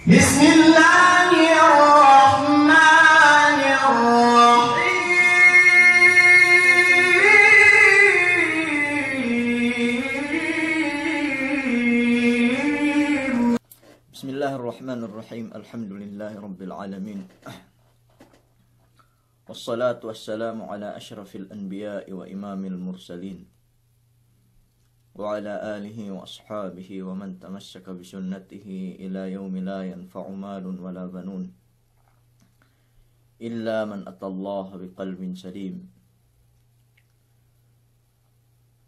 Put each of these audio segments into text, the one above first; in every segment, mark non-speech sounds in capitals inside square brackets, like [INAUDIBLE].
بسم الله الرحمن الرحيم بسم الله الرحمن الرحيم الحمد لله رب العالمين والصلاة والسلام على أشرف الأنبياء وإمام المرسلين وعلى آله وأصحابه ومن تمسك بسنته إلى يوم لا ينفع مال ولا بنون إلا من أتى الله بقلب سليم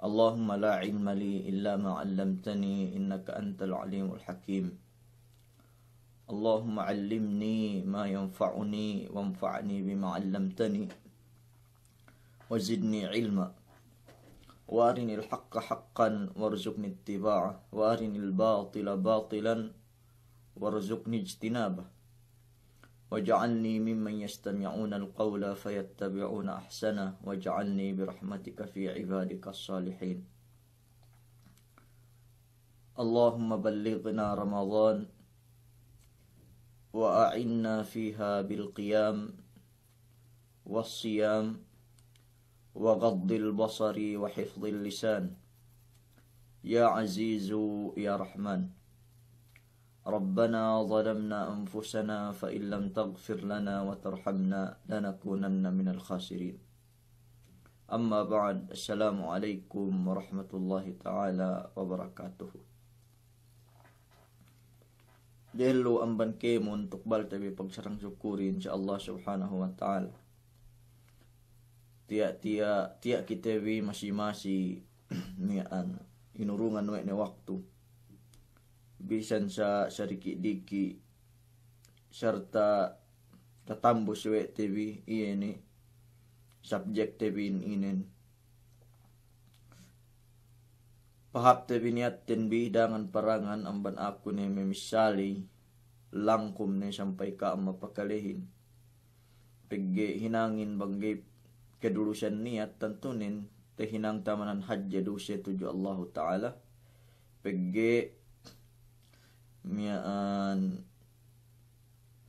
اللهم لا علم لي إلا ما علمتني إنك أنت العليم الحكيم اللهم علمني ما ينفعني وانفعني بما علمتني وزدني علما وارني الحق حقا وارزقني اتباعه وارني الباطل باطلا وارزقني اجتنابه واجعلني ممن يستمعون القول فيتبعون احسنه واجعلني برحمتك في عبادك الصالحين اللهم بلغنا رمضان واعنا فيها بالقيام والصيام وغض البصر وحفظ اللسان يا عزيز يا رحمن ربنا ظلمنا أنفسنا فإن لم تغفر لنا وترحمنا لنكونن من الخاسرين أما بعد السلام عليكم ورحمة الله تعالى وبركاته Dahil lo ang banke mo, tukbal tabi pagsarang syukuri insya Allah subhanahu wa ta'ala. tiak-tiak tiak kita wi masih-masih [CLEARS THROAT] an inurungan nuek ne waktu bisan sa sedikit diki serta tatambu suwe TV iya ini subjek TV inen pahap TV niat ten bidangan perangan amban aku ne memisali langkum ne sampai ka mapakalihin pegge hinangin banggep kedurusan niat tentunin tehinang tamanan haji dusya tuju Allah Ta'ala pegi mian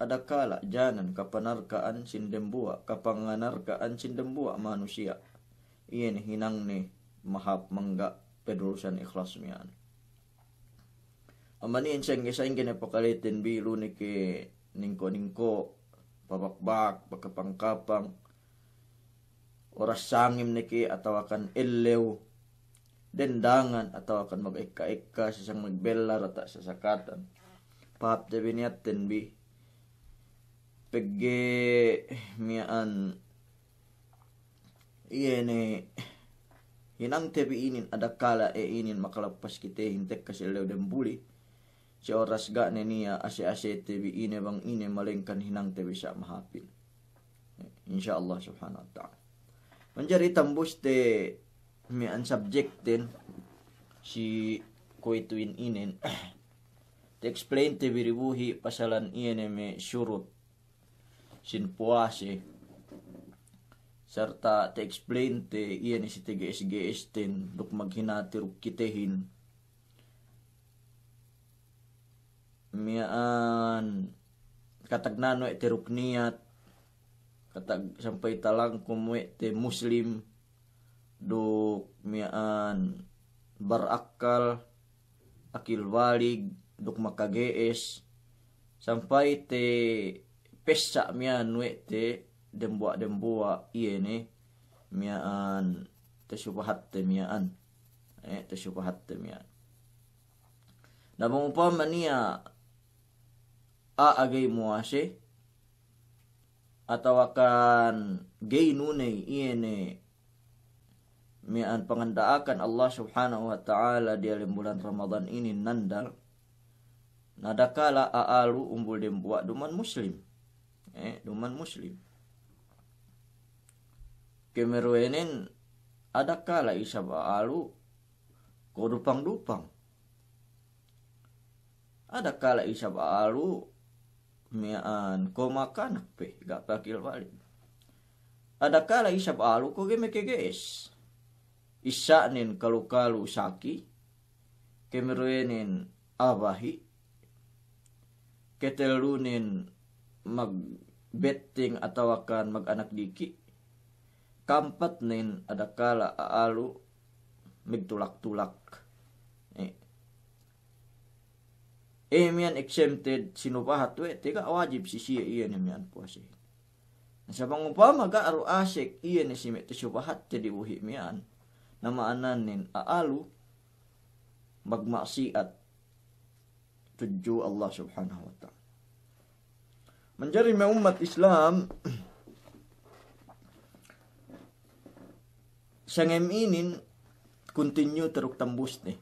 ada kala janan kapanarkaan sindembua kapanganarkaan sindembua manusia ien hinang ni mahap mangga pedurusan ikhlas mian amani yang isa sengge ne pakalitin biru ni ke ningko ningko babakbak pakapangkapang oras sangim niki atau akan illew dendangan atau akan mag-ika-ika sa sang magbella rata sa sakatan pahap jabi niya tenbi pegge mian iene iya hinang tebi inin kala e inin makalapas kite hintek kasi lew den buli si oras ga ne niya ase-ase tebi ine bang ine malengkan hinang tebi sa mahapin insyaallah subhanahu wa ta'ala Manjari tambus te mi an subject din si kuituin inin. te [CLEARS THROAT] explain te biribuhi pasalan iyan me surut sin puase serta te explain te iyan si te GSGS tin duk maghinati kitehin an katagnano teruk niat kata sampai talang kumwe te muslim duk mian barakal akil walig duk makagees sampai te pesa mian we te dembua dembua iye ne mian te subahat te mian eh te subahat te mian namun upama a agai muase atau akan gainune iene iya mian penghendaakan Allah Subhanahu wa taala di alim bulan Ramadan ini nandar nadakala aalu umbul dembuat duman muslim eh duman muslim kemeruenen adakala isab aalu kodupang dupang-dupang adakala isab aalu mian ko makan pe gak takil balik ada kala isap alu ah, ko geme keges nin kalu kalu saki kemeruenin abahi ketelunin mag betting atau akan mag anak diki kampat nin ada kala alu mig tulak tulak Emian exempted sinupa hatwe tega wajib si iya e iyan mian puasa. Sa pangupama ga aru asik iyan isime e te subahat jadi dibuhi mian nama ananin aalu magmaksiat tuju Allah subhanahu wa ta'ala. Menjadi umat Islam [CLEARS THROAT] sangem inin continue teruk tembus nih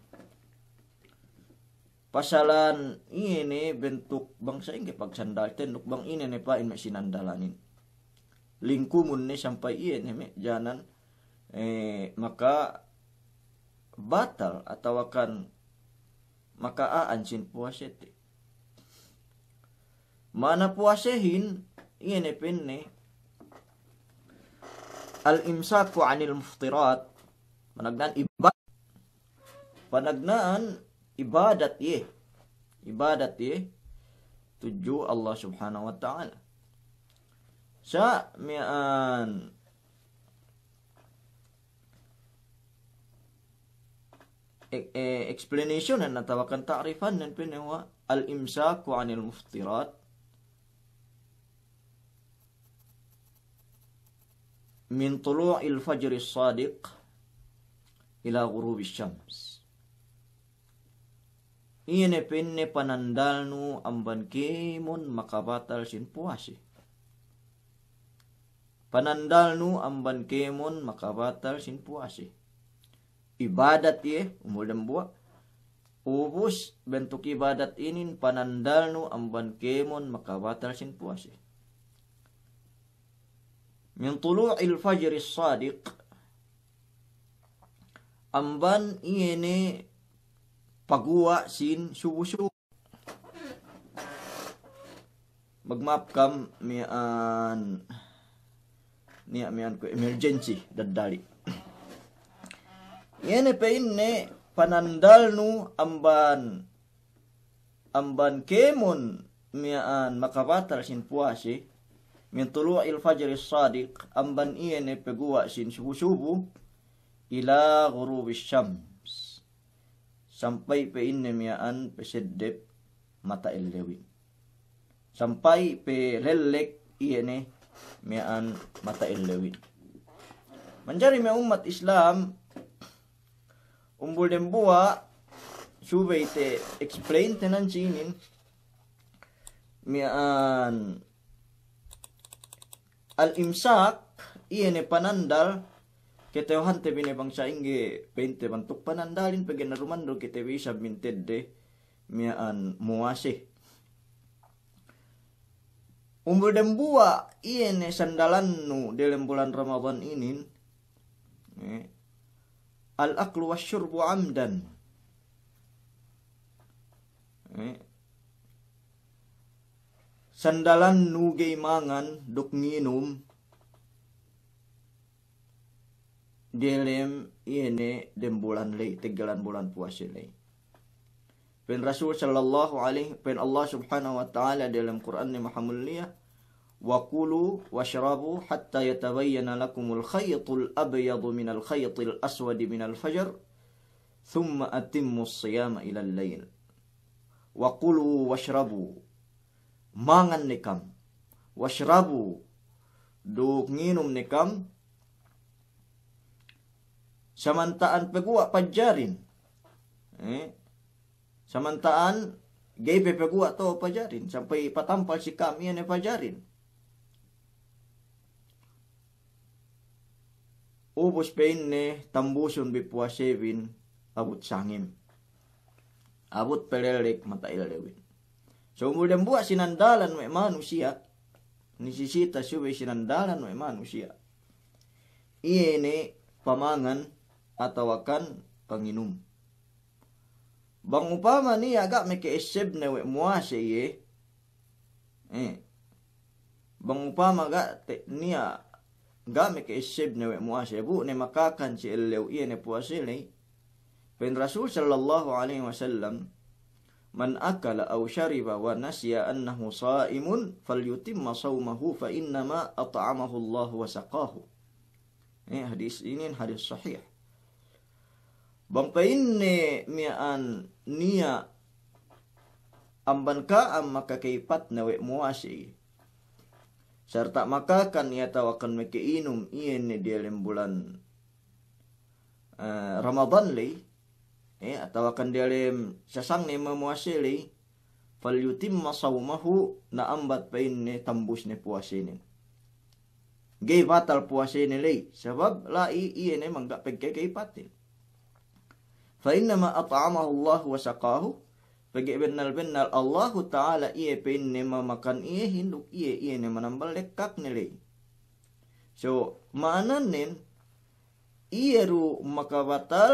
pasalan ini bentuk bangsa ini pak sandal tenuk bang ini nih pak ini sinandalanin lingkumun nih sampai ini iya nih jangan eh, maka batal atau akan maka ancin puasih puasa mana puasehin ini iya pinne al imsaku anil muftirat panagnan ibadah panagnan ibadat ye ibadat ye tuju Allah Subhanahu wa taala sami'an e-, e, explanation dan natawakan ta'rifan dan penewa al imsaku anil muftirat min tulu'il fajr as-sadiq ila ghurubis syams pinne panandal nu amban kemon makabatal sin puasi. nu amban kemon makabatal sin puasi. Ibadat ye umul dembua. Ubus bentuk ibadat ini nu amban kemon makabatal sin puasi. Min tulu'il fajri sadiq. Amban iyene pagua sin susu magmap kam mian niya mian ko emergency daddali ngene pe inne panandal nu amban amban kemon mian makabatar sin puasi min tulu il fajr sadiq amban iene pegua sin subuh subuh ila gurubis syams Sampai pe innemiaan pe sedep mata illewin. Sampai pe lelek iyene miaan mata illewin. Manjari me umat Islam umbul dembua subay te explain tenan sinin miaan al imsak iyene panandal Kita yohan te bine bangsa inge pente tuk panandalin pegenaruman do kita bisa minted de miaan muasih. Umur dem bua ini e sandalan nu dalam bulan Ramadan ini al aklu wasyurbu amdan sandalan nu mangan duk nginum dilem ini dem bulan lei tegalan bulan puasa lei. Pen Rasul sallallahu alaihi pen Allah subhanahu wa taala dalam Quran ni maha mulia wa kulu washrabu hatta yatabayyana lakumul khaytul abyadu minal khaytil aswadi minal fajr thumma atimmu as-siyama ila al-lail wa kulu washrabu mangan nikam washrabu duk nginum nikam samantaan pegua pajarin eh? samantaan gay pegua to pajarin sampai patampal si kami yang pajarin ubos pain ne tambuson bipua sevin abut sangim abut pelelek mata ilewin so mudan buat sinandalan me manusia nisisita sube sinandalan me manusia ini pamangan atau akan penginum. Bang upama ni agak meke eseb newe mua ye. Eh. Bang upama agak te nia agak meke eseb newe seye. bu ne makakan si lew iya ne puase ni. Pen Rasul sallallahu alaihi wasallam man akala aw shariba wa nasya annahu sa'imun yutim sawmahu fa innama at'amahu Allah wa saqahu. Eh hadis ini hadis sahih bang pa inni mi'an nia amban ka am keipat na we muasi serta maka kan ia tawakan inum ien ne dia bulan uh, Ramadan li eh atau akan dia lem eh, eh, sesang ne memuasi li fal yutimma sawmahu na ambat pain ne tambus ne puasa ne. gay batal puasa ne li sebab lai i mangga ni manggak pegkai eh. Fa innama at'amahu Allah wa saqahu. Bagi benar benar Allah Ta'ala iye pin nema makan iye hinduk iye iye nema nambal lekak nilai. So, mana nen batal makabatal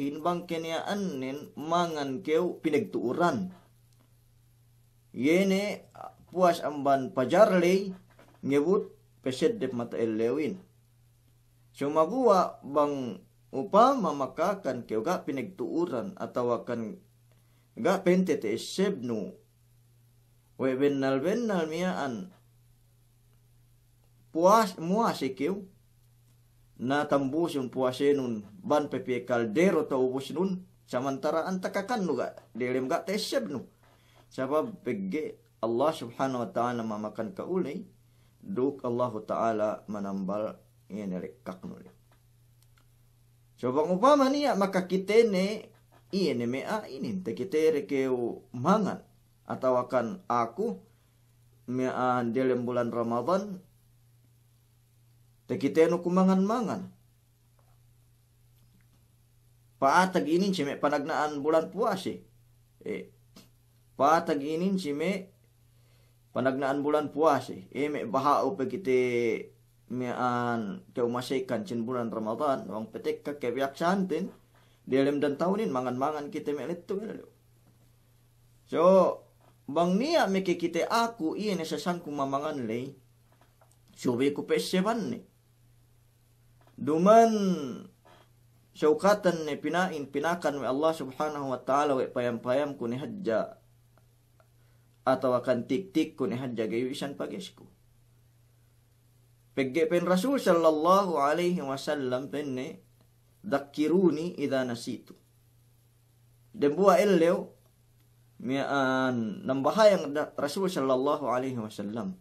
hin bang kenyaan nen mangan keu pinagtuuran. Yene puas amban lei ngebut peset dep mata elewin. So, magua bang Upama makakan kayo ga pinagtuuran atawa kan ga pente te isebnu. benal bennal miyaan puas muasi kayo na tambus yung puasenun ban pepe kaldero ta ubus nun samantara ang takakan no ga dilim ga ta isebnu. Sabab pege Allah subhanahu wa ta'ala mamakan kaulay duk Allah ta'ala manambal yan kaknuli. Coba umpama nih ya, maka kita ne iya me a ini te kita rekeu mangan atau akan aku mea dalam bulan Ramadan te kita nu kumangan mangan. Paatag ini cime panagnaan bulan puasa. Eh, paatag ini cime panagnaan bulan puasa. Eh, me bahau pe kita mian kau masih kancin bulan Ramadan wang petik ke kebiak santin dilem dan tahunin mangan-mangan kita melit tu kan, so bang nia meke kita aku iya ne sasangku mamangan lei sobe ku peseban ne duman syaukatan ne pinain pinakan we Allah subhanahu wa ta'ala we payam-payam ku ne hajja atau akan tik-tik ku ne hajja gayu isan pagesku Pegge pen Rasul sallallahu alaihi wasallam penne dakiruni ida nasitu. Dan buah illew mian ah, nambah yang Rasul sallallahu alaihi wasallam.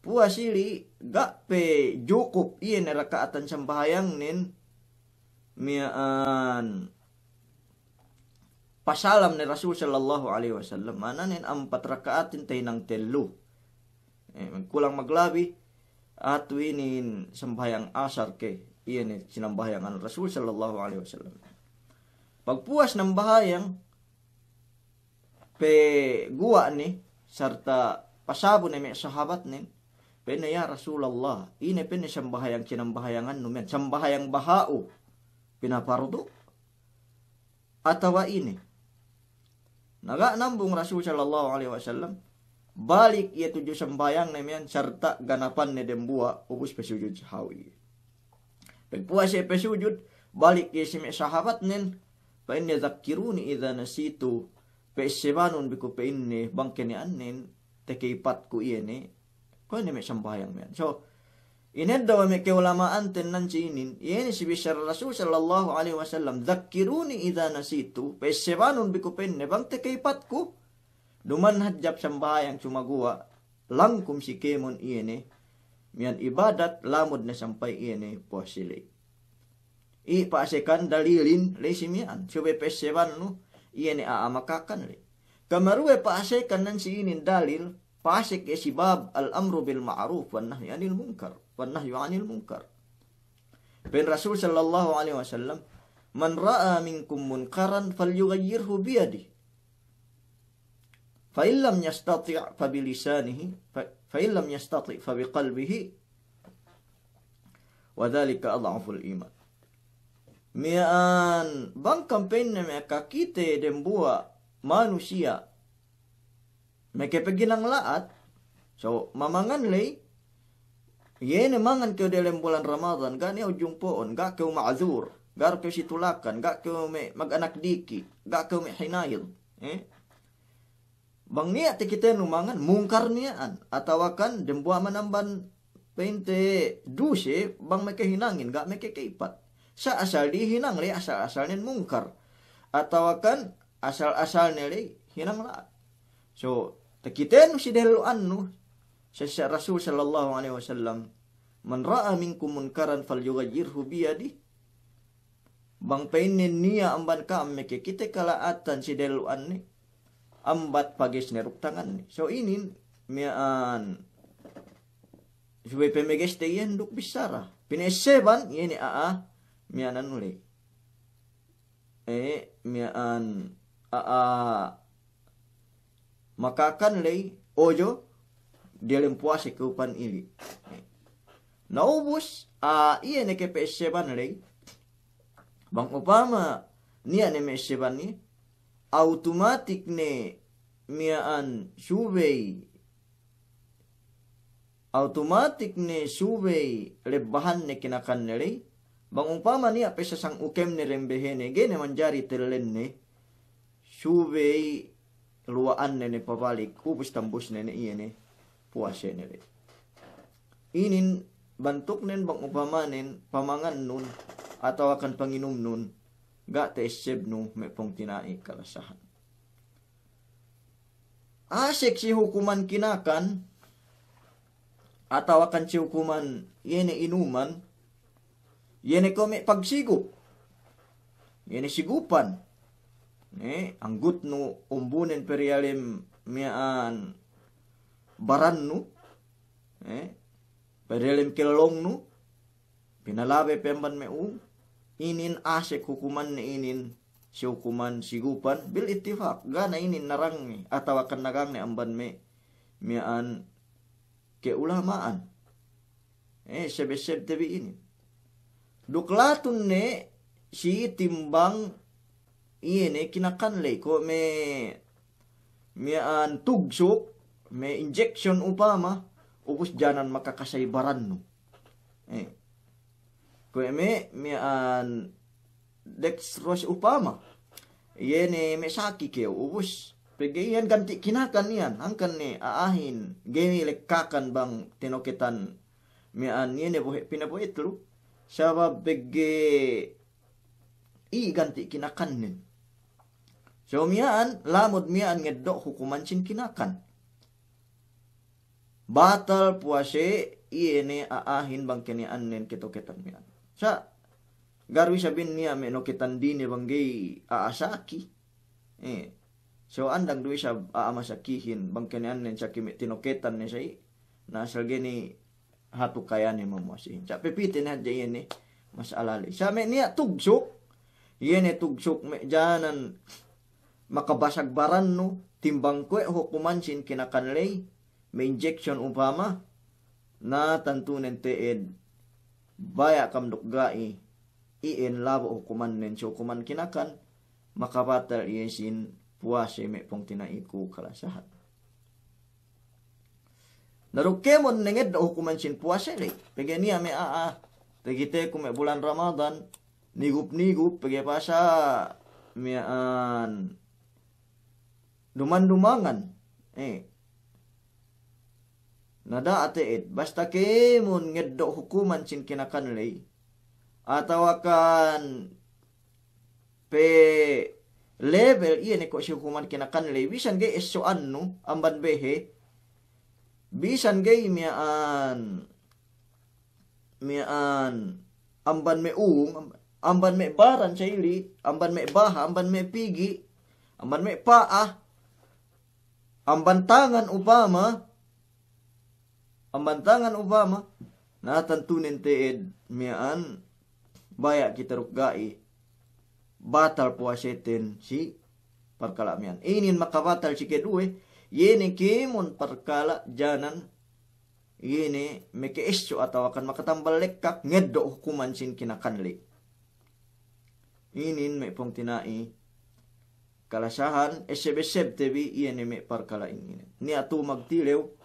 puasili siri gak pe cukup iya neraka atan nen nin mian ah, pasalam ni Rasul sallallahu alaihi wasallam mana nen empat rakaatin tay nang telu. Eh, kulang maglabi at winin sambayang asar ke iyan eh, sinambayang ang Rasul sallallahu alaihi wasallam. Pagpuas ng bahayang pe gua ni sarta pasabu ni may sahabat ni pe na ya Rasulallah ine pe ni sambayang sinambahayangan numen sambayang bahao pinaparudo atawa ini naga nambung Rasul sallallahu alaihi wasallam balik ia tujuh sembayang nemian serta ganapan nedembua ubus pesujud hawi. Pekpuas ia pesujud balik ia simek sahabat nen pa zakiruni idha nasitu pe sebanun biku bangkene inni bangkeni annen tekeipat iya ne ko sembayang men. So ini doa mereka ulama ten nanci ini ini si besar rasul sallallahu alaihi wasallam zakiruni idha nasitu pe bikupen biku pe bang Duman hajab sambayang cuma gua langkum si kemon ini mian ibadat lamud na sampai ini posili. I pasekan dalilin le simian coba pesewan nu ini aamakakan le. Kamarue pasekan nan si ini dalil pasek esibab al amru bil ma'ruf wan nahyi anil munkar wan nahyu anil munkar. Ben Rasul sallallahu alaihi wasallam man ra'a minkum munkaran falyughayyirhu biyadihi فإن لم يستطع فبلسانه فإن لم يستطع فبقلبه وذلك أضعف iman. Mian bang kampanye mereka kita dem bua manusia mereka pergi nang laat so mamangan lei ye ne mangan ke dalam bulan Ramadan ga ne ujung poon ga ke ma'zur gak ke situlakan ga ke me maganak diki ga ke me hinayil eh Bang nia kita numangan mungkar niaan akan dembua menamban pente duse bang meke hinangin gak meke keipat. Sa asal dihinang le asal asalnya mungkar Atau akan asal asalnya le hinang lah. So te kita nu si delu anu sesya Rasul sallallahu alaihi wasallam man ra'a minkum munkaran falyughayyirhu jirhu biadi. Bang penne nia amban ka meke kita kalaatan si delu ane ambat pagi neruk tangan so inin mian Jube pemeges te yen duk bisara. Pineseban ini aa ah, ah, mianan uli. E mian aa ah, makakan lei ojo dia lempuase keupan ini. Naubus a iya neke peseban lei. Bang Obama ane neme seban ni automatik ne miaan suvei automatik ne le bahan ne kinakan lei bang umpama ni apa sesang ukem ne ne gene manjari terlen ne suvei luaan ne ne pabalik kupus tambus ne ne iene puase ne e inin bantuk nen bang upama nen pamangan nun atau akan penginum nun Gak te sebnu me pong tinai kalasahan. Asik si hukuman kinakan atau akan si hukuman yene inuman yene kome pagsigup yene sigupan ne anggut nu umbunen perialim mian baran nu eh perialim kelong nu pinalabe pemban me u inin asik hukuman inin si hukuman si gupan bil itifak gana inin narang ni atau akan narang ni amban me mian keulamaan eh sebesar tebi ini duklatun ne si timbang iye ne kinakan le ko me mian tugsuk me injection upama ubus janan makakasaybaran no eh kueme mi an dex rosh upama yene me saki ke ubus pegeyan ganti kinakan ian, angkan ni aahin gemi lekakan bang tenoketan mi an yene bohe pinapo itlu sabab pege i ganti kinakan nin so an, lamut lamud an ngedok hukuman cin kinakan batal puase iene aahin bang kenian nin ketoketan an. Sa garwi sabin niya meno kitandi ni banggay aasaki. Eh. So andang duwi sa aama sa kihin bangkanian ni sa kimi tinoketan eh. na salge ni hatu kaya ni mo si. Sa pipiti na diyan ni eh. mas alali. Sa me niya tugsok. Iyan ni eh, tugsok me janan makabasag baran no timbang ko hukuman sin kinakanlay may injection upama na tantunen teed baya kam duk gai iin labo hukuman nen hukuman kinakan maka batal sin puase me pong tina iku kala ke narukemon nenged na hukuman sin puase le pegenia me aa tegite kume bulan ramadan nigup nigup pege pasa an duman dumangan eh nada ateet basta ke mun ngeddo hukuman cin kinakan lei atau akan pe level iya ne ko si hukuman kinakan lei bisan ge esso anu amban behe bisan ge miaan miaan amban me um amban me baran caili amban me bah amban me pigi amban me paah amban tangan upama ambantangan Obama na tentu nintiid mian baya kita rugai batal puasetin si perkala mian inin batal si kedue ini kimun perkala janan ini meke escu atau akan makatambal lekak ngedo hukuman sin kinakanli inin me pong tinai kalasahan eseb-eseb tebi yene perkala ingin ni atu magtilew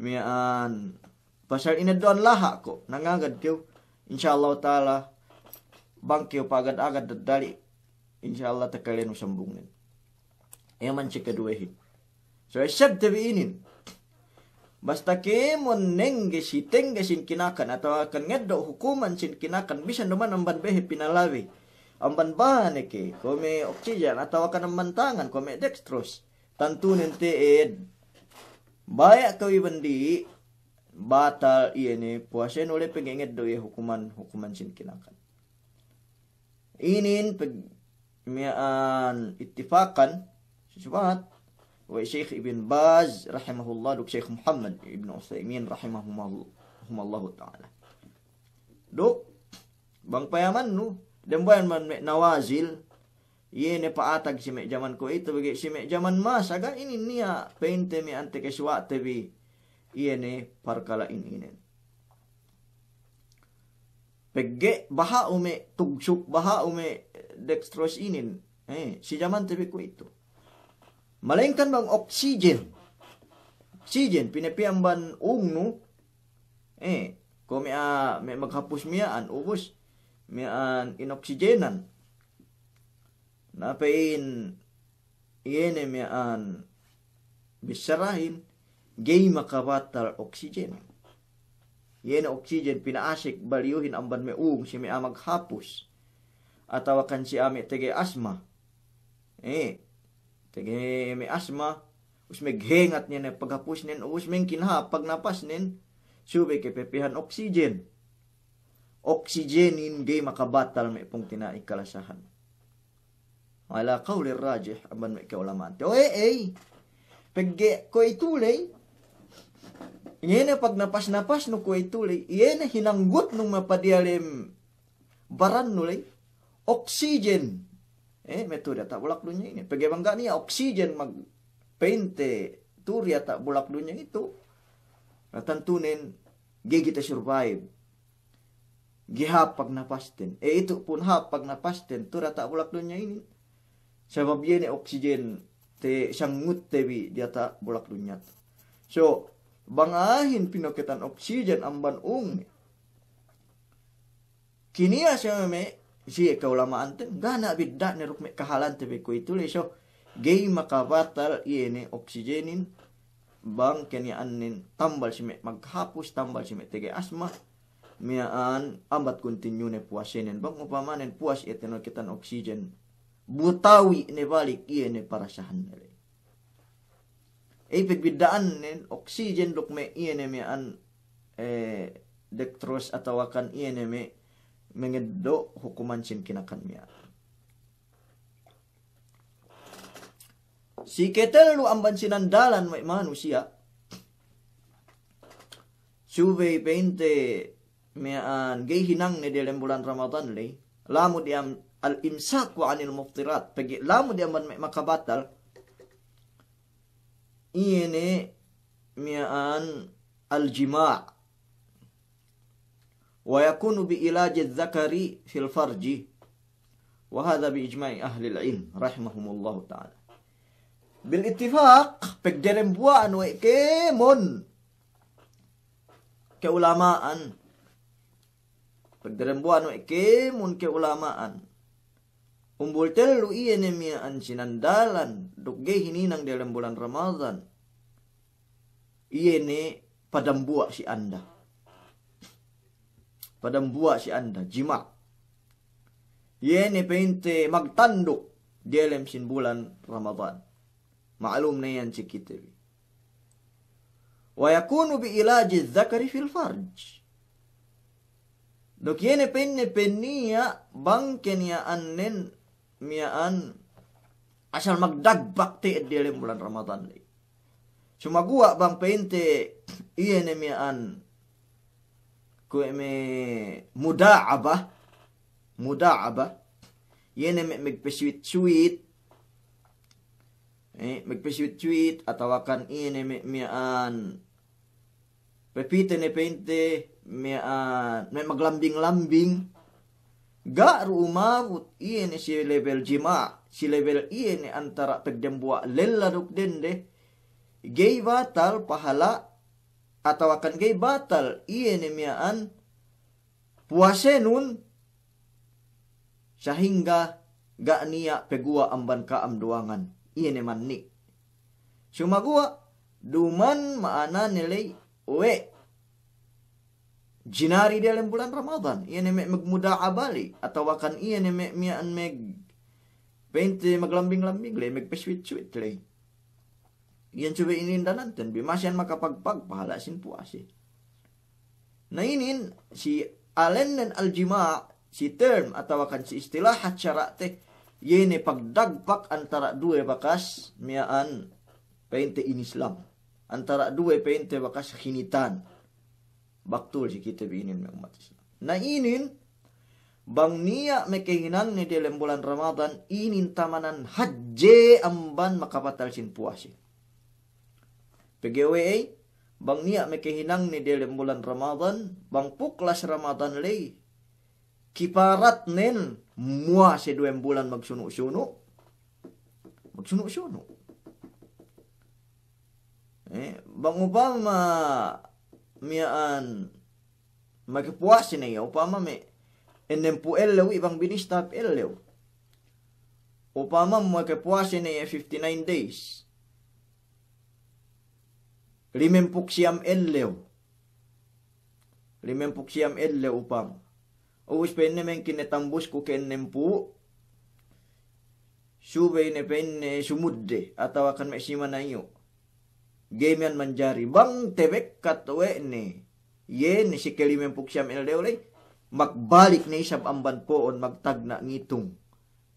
mian pasal ini don laha ko nangagad kau, insyaallah taala kau pagad-agad dadali insyaallah takalin usambungin yaman si kaduwehin so isab tabiinin basta kemon nengge si tengge sin kinakan atau akan ngedo hukuman sin kinakan bisa naman amban behe pinalawi amban bahane ke kome oksigen atau akan amban tangan kome dextrose tantu tantunin ed banyak kau bendi batal iya ini puasa oleh pengingat doa hukuman hukuman sin kinakan. Inin mian ittifakan sesuatu wa Syekh Ibn Baz rahimahullah duk Sheikh Muhammad Ibn Utsaimin rahimahumullah taala. Duk Bang Payaman nu dan bayan man nawazil Ye ne pa atag si me jaman ko ito bagi si me jaman mas aga ini niya pente mi ante keswa tebi iye ne parkala in inen. Pegge baha ume tugsuk baha ume dextrose inin eh si jaman tebi ko ito. Malengkan bang oksigen. Oksigen ban ungnu eh kome a me maghapus miaan ubos miaan inoksigenan napein yenem yaan bisarahin gay makabatal oksigen. Yen oksigen pinaasik baliyuhin ang banmeung si may maghapos. Atawakan si ami tege asma. Eh, tege may asma. Usmeg hengat niya na eh, paghapos nin. Usmeg kinha pag napas nin. Sube kepepihan oksigen. in gay makabatal me pung pong tinaikalasahan. ala qawli rajih amban me kaulaman te oe ei eh, eh. pegge ko itulay yene pag napas napas no ko itulay yene hinanggut nung mapadialim baran nulay oksigen. eh metode tak bulak dunia ini pegge bangga ni oksigen mag painte turya ta bulak dunia itu natantunin gigi ta survive gihapag na pasten. E eh, itu pun hapag na pasten. Tura ta bulak dunya ini sama biye oksigen te sangut tebi diata bolak lunyat. so bangahin pinoketan oksigen amban ung kini asya me si lama anteng gana bidat ne rukme kahalan tebi ko itu le so gay makabatal iene oksigenin bang kenya anin tambal sime maghapus tambal sime tege asma an ambat kontinu ne puasenen bang upamanen puas eteno kitan oksigen butawi ne balik iya ne para sahan ne ay pagbidaan ne oksigen dok me iya ne me an eh dektros akan iya ne me mengedok hukuman sin kinakan si ketel lu amban dalan me manusia Subay me an gay hinang ne dalam bulan Ramadan le lamu diam al wa anil muftirat pagi lamu dia maka batal ini mian al-jima' wa yakunu bi ilaji zakari fil farji wa hadha bi ijma'i ahli al-ilm rahimahumullah ta'ala bil ittifaq pek derem wa keulamaan pek derem buan wa keulamaan Umbul telu iene iya mia ancinan dalan dugge nang dalam bulan Ramadan. Iene iya padam buak si anda. Padam buak si anda jima. Iene iya pente tanduk dalam sin bulan Ramadan. Maklum ne yang si Wa yakunu bi ilaji zakari fil farj. Dok yene penne penia bankenia annen miaan asal magdag bakti dilim bulan Ramadan li. Cuma gua bang pente iya ne miaan kue eme muda abah muda abah iya ne me magpeswit sweet eh pesuit suit atau akan iya ne me miaan pepite ne pente miaan me maglambing lambing Garu rumahut ini iya si level jima, si level ini iya antara lella lelaruk dende, gay batal pahala atau akan gay batal ini iya puasa nun sehingga gak niya pegua amban kaam duangan ini manik, cuma gua duman maana nilai we Jinari dalam bulan Ramadan. Ia emek magmuda abali. Atau wakan ia emek mian meg... Pente maglambing-lambing le, meg paswit-swit le. Iyan coba inin nanti, Bimasyan makapagpag pahala sin puasi. Nah ini si alen dan aljima si term atau akan si istilah hacara teh yene pagdagpak antara dua bakas miaan pente ini Islam antara dua pente bakas khinitan Baktul si kita inin me umat Islam. Na inin bang niya me kehinan ni dalam bulan Ramadan inin tamanan haji amban makapatal sin puasin. PGWA bang niya me kehinang ni dalam bulan Ramadan bang puklas Ramadan lay kiparat nen mua si dua bulan magsunu-sunu magsunu-sunu eh bang upama mian make puas ne ya upama me enem pu elle ibang binista elle upama maki puas ne ya 59 days puk siam elle puk siam elle upama Uwis penne men kinetambus ku kene pu subay ne penne sumudde atau akan meksima na iyo Gemian manjari bang tebek katwe ni ye ni si kelimen puksam inaldeolay magbalik na isab amban po on magtagna ngitong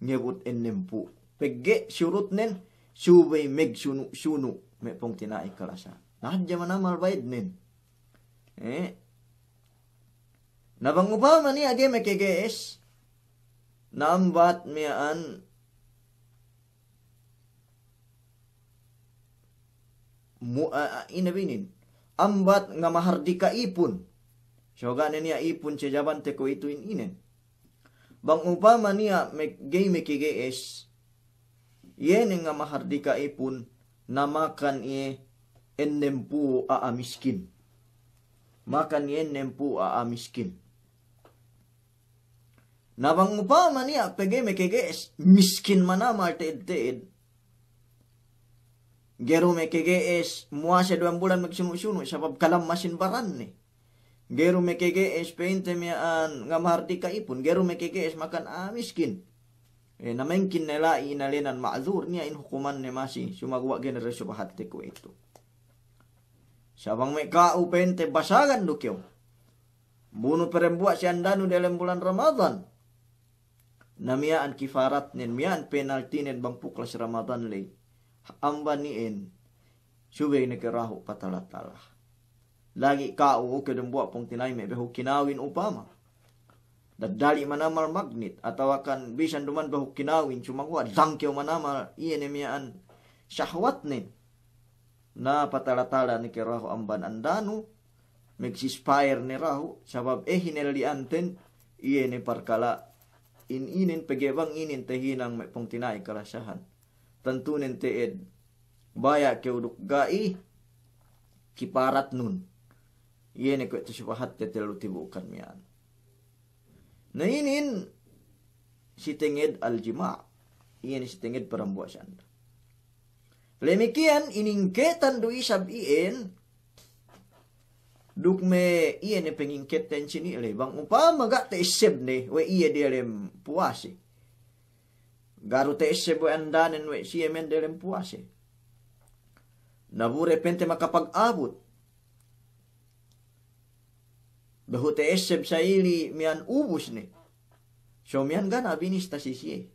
nyebut ennem po pegge surut nen subay meg sunu sunu me pong tinai kalasa nahadya man amal bayad nen eh nabangupa man ni age me keges nambat an inabinin ambat mahardika ipun shoga nenia ipun cejaban teko ito in inen bang upama nia mek gei mekigees nga mahardika ipun namakan ye enempu a miskin makan ye enempu amiskin Na bang upama niya pege mekeges miskin manama teed teed Geru mekege es se dua bulan maksimu sunu sabab kalam masin baran ne. Geru me es peinte mian ngamartika ipun. Geru me es makan amiskin. E, na mengkin nela ma ma'zur niya in hukuman ne masi sumagawa generasyon bahati ko itu. Sabang may peinte basagan do Bunu Bunuh perempuan si andanu dalam bulan Ramadan. an kifarat nen miaan penalti nin bang puklas Ramadan leh ambaniin shuwe ne ke rahu patalatala lagi kau u ke dembua pung tinai me upama dan upama dadali mal magnet atau akan bisa duman behukinawin cuma gua dangkeu mana mal iya ne mian syahwat ne na patalatala ni rahu amban andanu fire ne rahu sabab eh li anten iye ni parkala in inin pegebang inin tehinang me pung tinai kalasahan tentunin te'ed baya ke uduk gai kiparat nun yene ko itu syubhat tetelu tibukan mian nah ini si tenged aljima ni si tenged perambuasan lemikian iningketan dui sabien duk me iya ne pengingket ten sini le bang upama gak te isep ne we iya dia lem puasi Garu te esse bo andane no si emen delem puase. Nabu repente makapag-abot. Dahu te esseb sa ili mian ubus ne. So mian gana binista sisiye.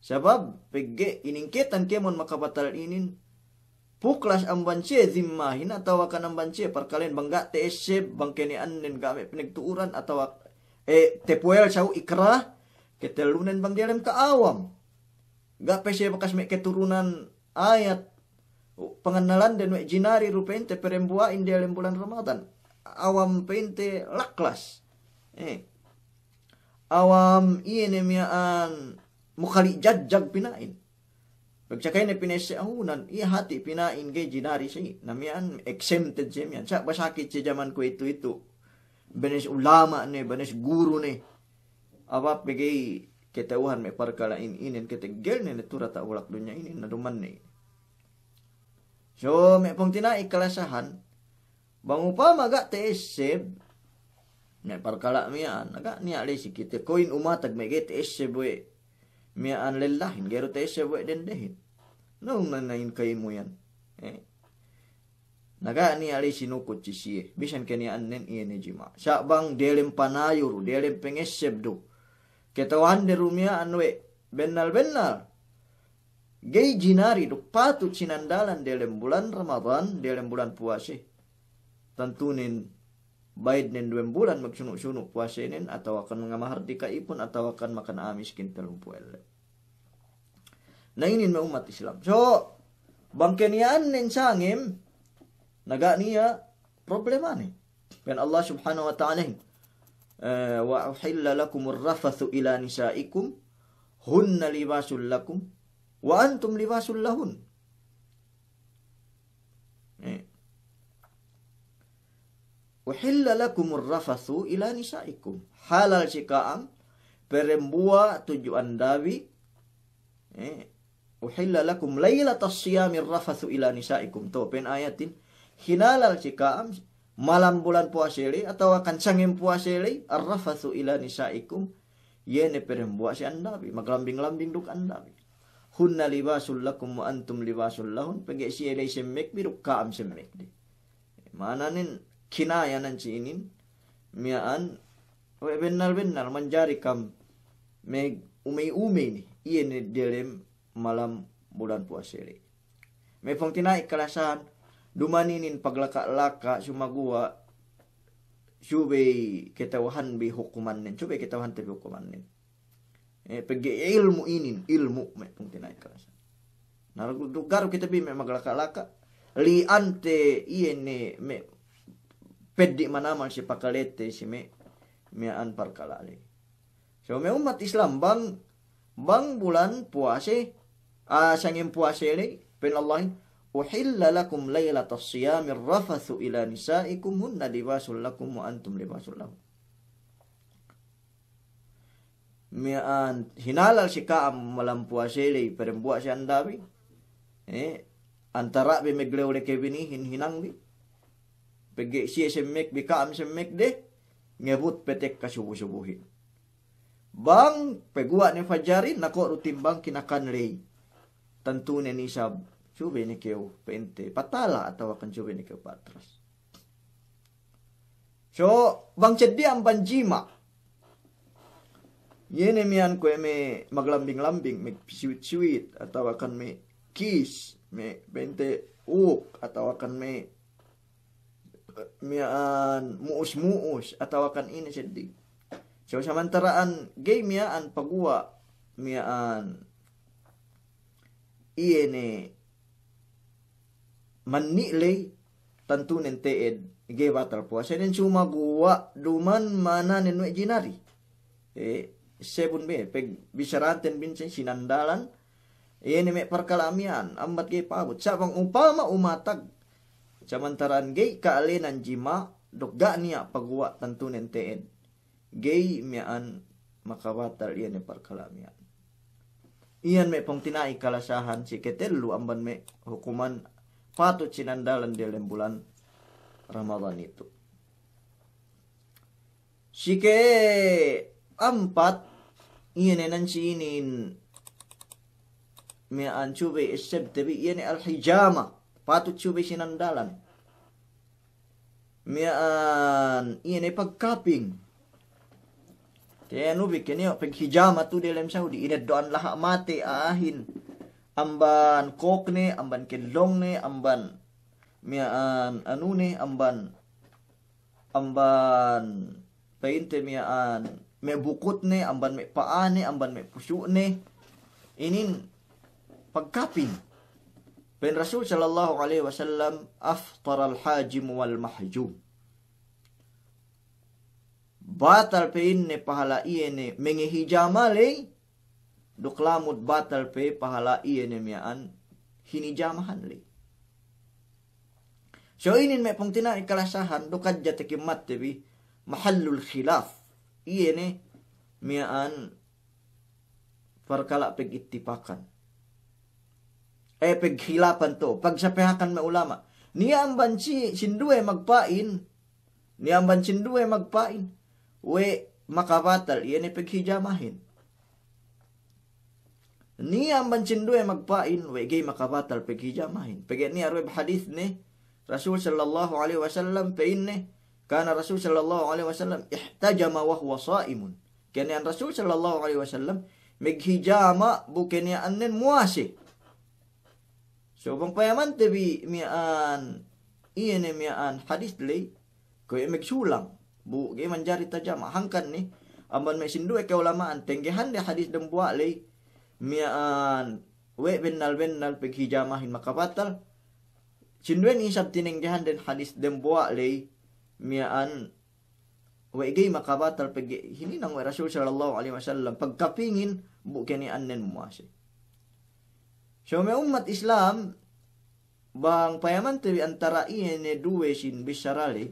Sabab pegge iningketan kemon makapatal inin puklas ambance zimmahin atau akan ambanche perkalian bangga te esseb bangkeni annen game penegtuuran atau eh tepuel sau ikrah ketelunan bang dialem ke awam gak pesi bekas mek keturunan ayat pengenalan dan mek jinari rupain te perempuan India bulan Ramadan awam pente laklas eh awam iya nemiaan mukali jag pinain Pagkakay na seahunan iya hati pinain kay jinari si, Namian, exempted siya yan. Sa basakit siya jaman ko ito-ito. Benes ulama ni, benes guru ni. Apa pegi wahan me perkala in inen gel gelne ne turata ulak dunia ini naduman ne. So me pong tina ikalasahan bang upa maga teeseb me perkala mian agak ni le kita koin umatag me get teeseb we mian lillahin gero teeseb we dendehin. Nung nanain kayo mo yan. Eh. Naga ni ali sinukot cisie Bisan kenian nen iya jima. Sa bang delem panayur, delem pengesep duk ketawande rumia anwe bennal bennal gei jinari duk patut sinandalan dalam bulan Ramadan dalam bulan puasa tentunin baik nen dua bulan maksunuk sunuk puasa nen atau akan mengamahar ipun atau akan makan amis kintal lumpu ele nah ini umat Islam so bangkenian nen sangim naga nia problema nih dan Allah subhanahu wa ta'ala وأحل لكم الرفث إلى نسائكم هن لباس لكم وأنتم لباس لهن Uhilla lakumur rafasu ila nisaikum. Halal sikaang perembua tujuan dawi. Eh, uhilla lakum lailatas siyamir rafasu ila nisaikum. Tuh pen ayatin. Hinalal sikaang malam bulan puasa ini atau akan sangin puasa ini arrafasu ila nisaikum yene perempuan si anda bi maglambing-lambing duk anda bi hunna libasul lakum wa antum libasul lahun pege si ele semmek bi rukka am semek di mana nin ya nan ci inin mian we benar benar manjari kam me umi ume ni yene dilem malam bulan puasa ini, me pengtina ikhlasan dumaninin paglaka-laka gua sube ketawahan bi nin sube ketawahan hukuman hukumanin eh pegi ilmu inin ilmu me naik kelas. kalasan nah, garuk kita bi me maglaka-laka li ante iene iya me peddi manamal si pakalete si me me an parkalali so me umat Islam bang bang bulan puase ah sangin puase le pen uhilla lakum lailatas siyamir rafathu ila nisaikum hunna libasul lakum wa antum libasul lahum mian hinalal shika'am malam puasele perempuan si anda bi eh antara bi megle oleh kebini hin hinang bi pegi si semek bi kaam semek de ngebut petek kasubuh subuhin bang pegua ne fajarin nako rutimbang kinakan rei tentu ne nisab Sube ni keu pente patala atau akan sube ni keu patras. So bang cedi ampan jima. Yene mian kue me maglambing-lambing, me siwit-siwit atau akan me kiss, me pente uk atau akan me mian muus-muus atau akan ini sedih. So samantaraan gay mian pagua mian ini mani'lay tentu teed ige batal po senen cuma gua duman mana nenwe jinari e sebun be peg bisaranten bincang sinandalan ini e, mek perkalamian ambat ge pabut sabang upama umatag samantaran ge kaalinan jima dogga niya pagwa tantunin teed ge mian iyan ini perkalamian iyan me pong tinai kalasahan si ketelu amban me hukuman fatu cinandalan di dalam bulan Ramadan itu. ke empat ini si ini me ancube isep tapi ini al hijama fatu cubi cinandalan. Me an ini pagkaping Kaya nubik kini ya, pag hijama tu dalam Saudi ini doan lah mati ahin amban kok ne amban kelong ne amban miaan anu ne amban amban painte miaan me bukut ne amban me paa amban me pusu ne inin pagkapin Pen Rasul sallallahu alaihi wasallam aftar al-hajim wal mahjum. Batal pein ne? pahala iene mengi lei doklamut batal pe pahala hini jamahan li. So inin me pungtina ikalasahan dukat jateki mattebi mahalul khilaf iene miaan perkala peg ittipakan. E eh, peg hilapan to, pagsapehakan me ulama. Niya banci sindue magpain, niya banci sindue magpain, we makabatal, iene peg hijamahin. Nia mancindu magpain wegei makabatal pegi jamahin. Pegi ni arweb hadis ni Rasul sallallahu alaihi wasallam pein ni karena Rasul sallallahu alaihi wasallam ihtajama wa huwa saimun. an Rasul sallallahu alaihi wasallam meghijama bukannya anen muasi. So pampayaman tebi an iene iya mi an hadis li kaya megsulang bu kaya manjari tajam hangkan ni amban mesindu ke ulamaan tenggehan de hadis dembuak li mi'an we benal benal pe kijamahin makapatal cinduen isap tineng jahan den hadis den boa lei mi'an we gay makapatal pe hini nang we rasul sallallahu alaihi wasallam pagkapingin bukeni annen muasi so me umat islam bang payaman tebi antara ini dua sin bisarali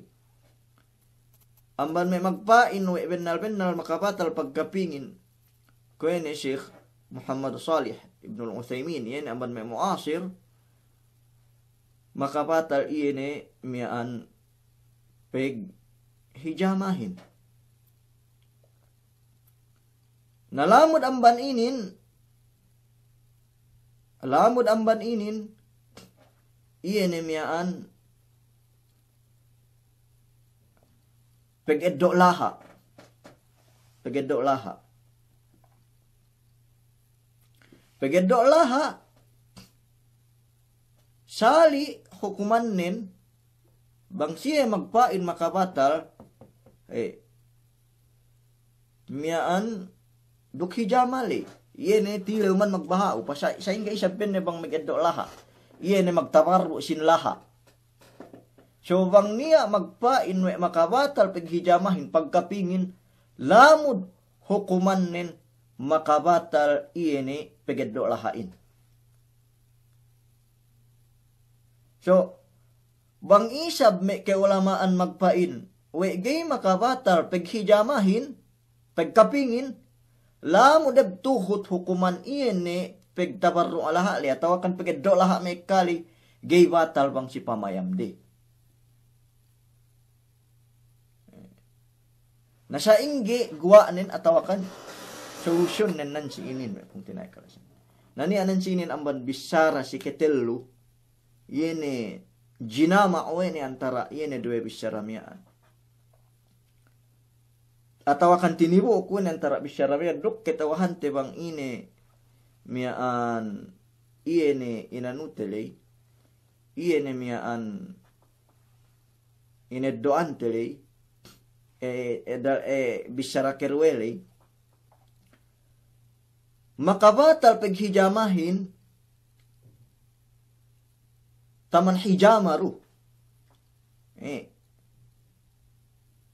amban me magpain we benal benal makapatal pagkapingin ko ni syekh Muhammad Salih Ibnu Utsaimin yani amban mai memuasir maka patal ini mian peg hijamahin nalamud amban inin lamud amban inin ini mian peg edok laha peg edok laha Pageddo laha. Sali hukuman nin bang siya magpain makabatal eh miaan dukhi jamali. Iyan ni tila man magbaha pa sa sa ingay sabihin ni bang mageddo laha. Iyan ni magtabaro sin laha. So bang niya magpain we makabatal paghijamahin pagkapingin lamod hukuman nin makabatal iyan pegeddo lahain. So, bang isab me keulamaan magpain, we gay makabatal peghijamahin, pegkapingin, lamu deb tuhut hukuman iyan ni pegtabarru alaha li atau akan pegeddo laha me kali gay batal bang si pamayam di. Nasa inggi guwa atau akan solution nan nan si inin me pung tinay kalasan nani anan si inin amban bisara si Ketelu, yene jinama o yene antara yene dua bisara miaan atau akan tinibu aku antara bisara miaan dok ketawahan tebang Mia miaan iene inanutelei iene miaan ine doan telei e, e, da, e bisara kerwelei Makabatal paghijamahin taman hijamaru eh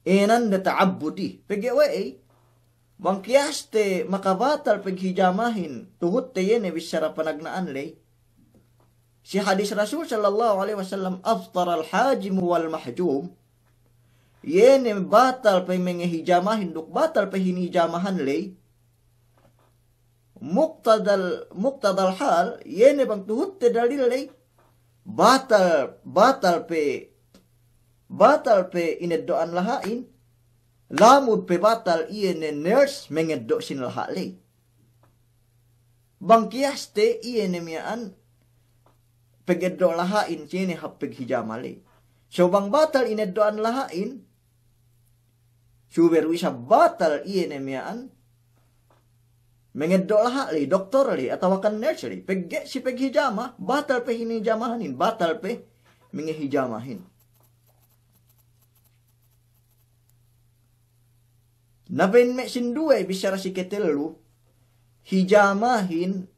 enan da ta'abbudi pegawai bang kiaste makabatal paghijamahin tuhut te yene bisara panagnaan le si hadis Rasul sallallahu alaihi wasallam aftar al hajim wal mahjum yene batal pe menghijamahin duk batal hini hinijamahan le Muktadal muktadal hal yene bang dalil dalilai batal batal pe batal pe ine doan lahain lamud pe batal iene nurse sin sinal lei bang kias te iene mian pegeddo lahain sini e hapeg lei so bang batal ine doan lahain Suber wisa batal iene mian Mengedolah li doktor li atau akan nurse li pegge si peg hijama batal pe hini jamahanin batal pe hijamahin Naben me dua bicara si ketelu hijamahin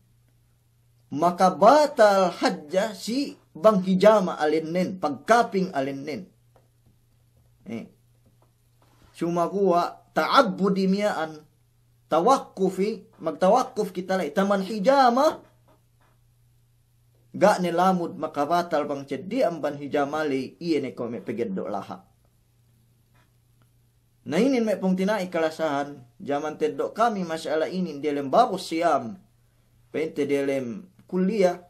maka batal hajja si bang hijama alinen pagkaping alinen eh. Cuma gua ta'abbudi miyaan tawakufi magtawakuf kita lai taman hijama ga ne lamud makabatal bang ceddi amban hijama hijamali iye ne kome pegeddo laha na inin me pung tinai kalasahan jaman tedok kami masalah inin delem babu siam pente delem kuliah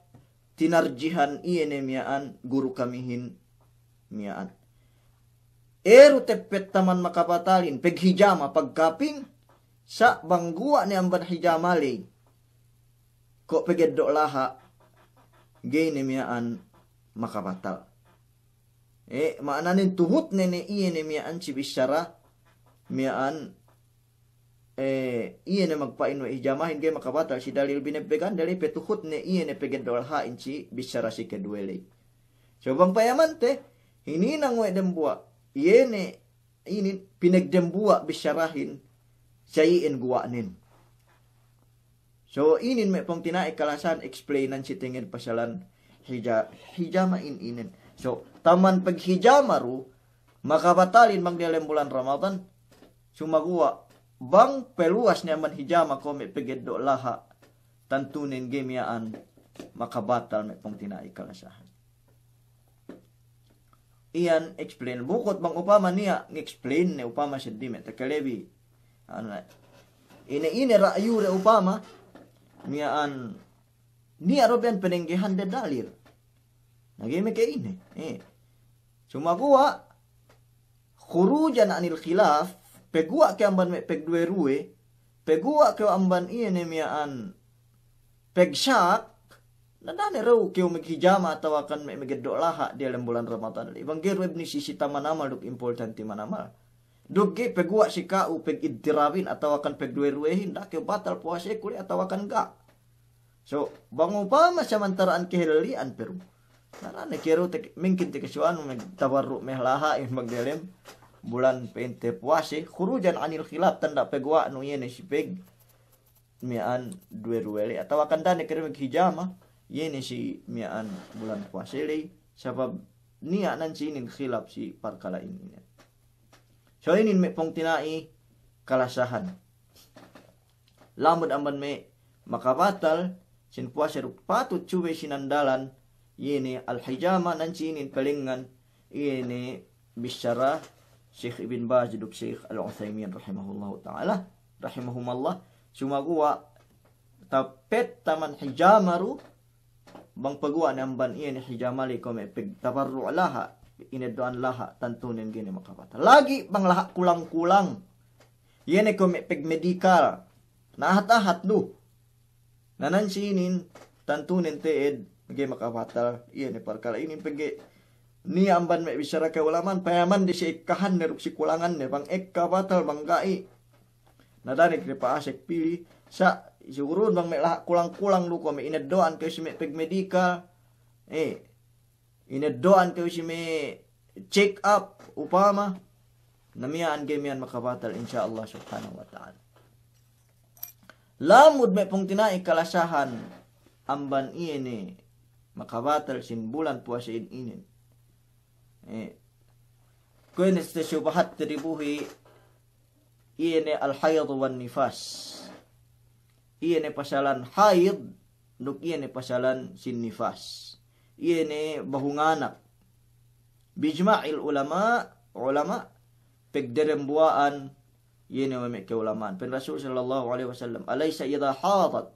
tinarjihan iye nemiaan miaan guru hin miaan eru tepet taman peg hijama, peghijama gaping sa bangguwa ni amban hijamali. Kok do laha. gene miaan maka batal. Eh, maknanya tuhut nene iya ne miaan cibisyara. Miaan eh iye ne magpain wa hijamahin gay makabatal si dalil binebegan dali petuhut ne iya ne laha ha inci bisyara si keduele coba payaman te ini nang we dembua iye ne ini pinegdembua bisyarahin siyayin guwanin. So, inin may pong tinaik kalasan, explainan si tingin pasalan, hija, hijama in inin. So, taman pag hijama ro, makabatalin mang bulan Ramadan, sumaguwa, bang peluas niya man hijama ko may pigeddo laha, tantunin gimyaan, makabatal may pong tinaik kalasahan. Iyan, explain. Bukot bang upama niya, explain ni upama si Dimet, takalebi, ini ini rayu re upama an nia robian peninggihan de dalir nagime ke ini eh cuma gua khurujan anil khilaf pegua ke amban me peg dua rue pegua ke amban ini miaan peg syak nadane rau ke umek hijama atau akan me gedok laha di dalam bulan Ramadan ibang geru ibni sisi taman amal duk impul dan amal. Dugi peguak si kau peg idtirawin atau akan peg dua-duahin dah ke batal puasa kuli atau akan enggak. So bangun pama samantaraan kehelian peru. Karena kiro tek mungkin tek suan meg tabarruk mehlaha in magdelem bulan pente puasa khurujan anil khilaf tanda peguak nu yene si peg mian dua atau akan dane ne meg hijama yene si mian bulan puasa li sebab niat nan ini khilaf si parkala ini. Choinin me pong tinai kalasahan. Lamod aman me makabatal sin puasa patut cuwe sinandalan yini al-hijama nan sinin pelingan ini bisyara Syekh Ibn Baz duduk Syekh Al-Uthaymin rahimahullah ta'ala rahimahumallah cuma gua tapet taman hijamaru bang pagua namban iya ni hijamali kome pig taparru alaha Ineddoan laha tantunin gini makabata. Lagi bang laha kulang-kulang. Yan ko peg medical. Nahat-ahat do. Nanansinin tantunin teed gay makabata. Yan parkala ini peg ni amban me bisara ke ulaman payaman di si ikkahan neruk si kulangan ne bang ekka batal bang gai. Nadanik ni paasik pili sa siguro bang me laha kulang-kulang lu ko me ke si me peg medical. Eh, Ine doan anke ushime check up upama namia anke mian makabatal insyaallah subhanahu wa ta'ala lamud me pungtina kalasahan amban ini makabatal sin bulan puasa in ini eh kuin istasyubahat ribuhi ini al hayd wan nifas ini pasalan haid nuk ini pasalan sin nifas yene bahunganap. Bijma'il ulama, ulama, pegderembuaan, yene memek keulamaan. Pen Rasul sallallahu alaihi wasallam, alaysa idha hadat,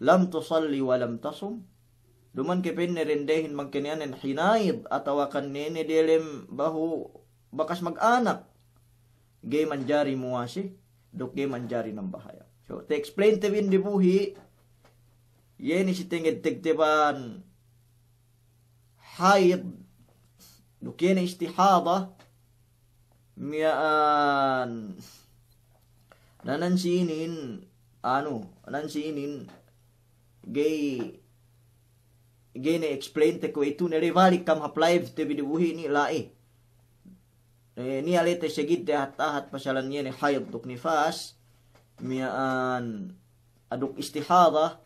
lam tusalli wa lam tasum, Duman kay pin nirendehin magkanian en hinayid at awakan ni bahu bakas mag-anak. Gay manjari muwasi, dok gay manjari ng bahaya. So, te explain te win di buhi, yeni si tingid tigtiban haid dukien istihada mian na nansinin ano nansinin gay gay na explain te ko itu nerevalik rivali kam haplive te biduhi ni lai eh, ni alete segit de hat hat pasalan ni haid duk nifas mian aduk istihada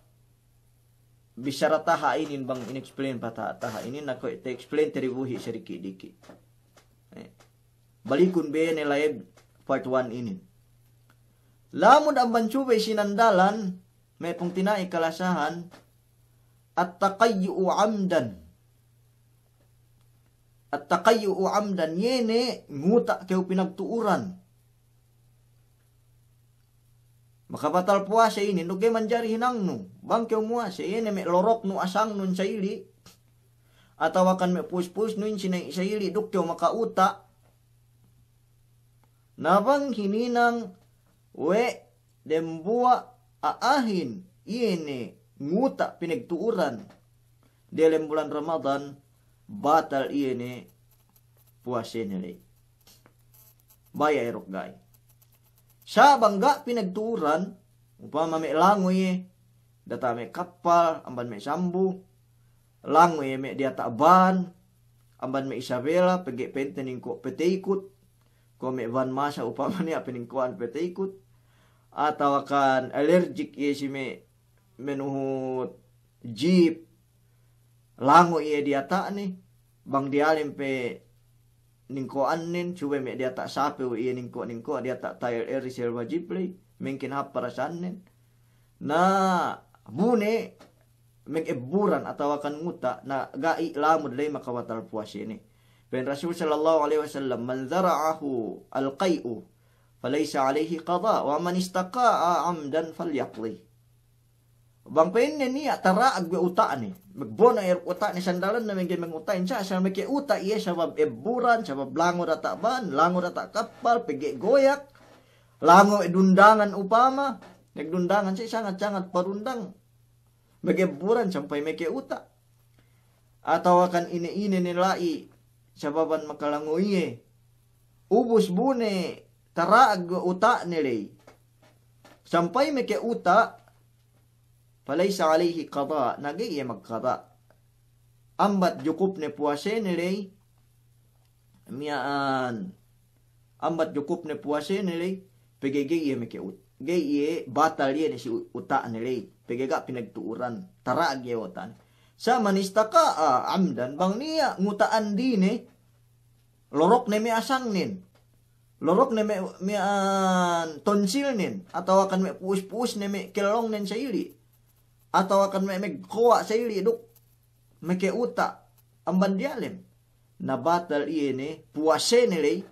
bisara tahainin bang inexplain pa ta tahainin ako ito explain teribuhi sa diki-diki. Eh. Balikon be ni live part 1 ini. lamun ang bansubay sinandalan, may pong tinai kalasahan, at takayu amdan. At takayu amdan, yene, nguta kayo pinagtuuran. Maka batal puasa ini nuge manjari hinang nu. Bang keu ya ini mek lorok nu asang nun saili. Atau akan mek pus-pus nun sini saili duk keu maka uta. Nabang hininang we dembua aahin ini ngutak pinagtuuran dalam bulan Ramadan batal ini puasa ini. Bayar rok guys. Sa bangga pinagturan, upama may langoy, data may kapal, amban may sambu, langoy may diata ban, amban may Isabela, pagipente pentening ko ikut, ko may van masa upama niya piningkuan ikut, atawakan kan allergic iya si may menuhut jeep, lango dia diata ni, bang dialim pe ningko anin cuba me dia tak sape we ningko ningko dia tak tayar er risir wajib play mungkin hap para sanen na bune meg eburan eh atau akan nguta na gai lamud lay makawatal puas ini ben rasul sallallahu alaihi wasallam man zara'ahu alqai'u falaysa alaihi qada wa man istaqa'a amdan falyaqdi Bang pain ni atara agwe uta ni. Magbona er uta ni sandalan na mengi mengutain siya. Siya meki uta iya siya eburan, siya bab lango data ban, lango data kapal, pege goyak. Lango edundangan upama. Nagdundangan siya sangat-sangat parundang. Mageburan sampai meke uta. Atau akan ini-ini nilai sababan baban makalango iye. Ubus bune tara agwe uta nilai. Sampai meke uta, falaysa alaihi qada nagay iya magkada. ambat yukup ne puase ne lay an ambat yukup ne puase ne lay iya meke ut gay iya batal ye ne si uta ne lay pegega pinagtuuran tara gye otan sa manistaka amdan bang niya ngutaan di ne lorok ne me asang nin lorok ne me, me uh, tonsil nin atau akan me puus-puus ne me kelong nin sa ili atau akan memeg koa saili duk meke utak amban dialem na batal iene puase nilai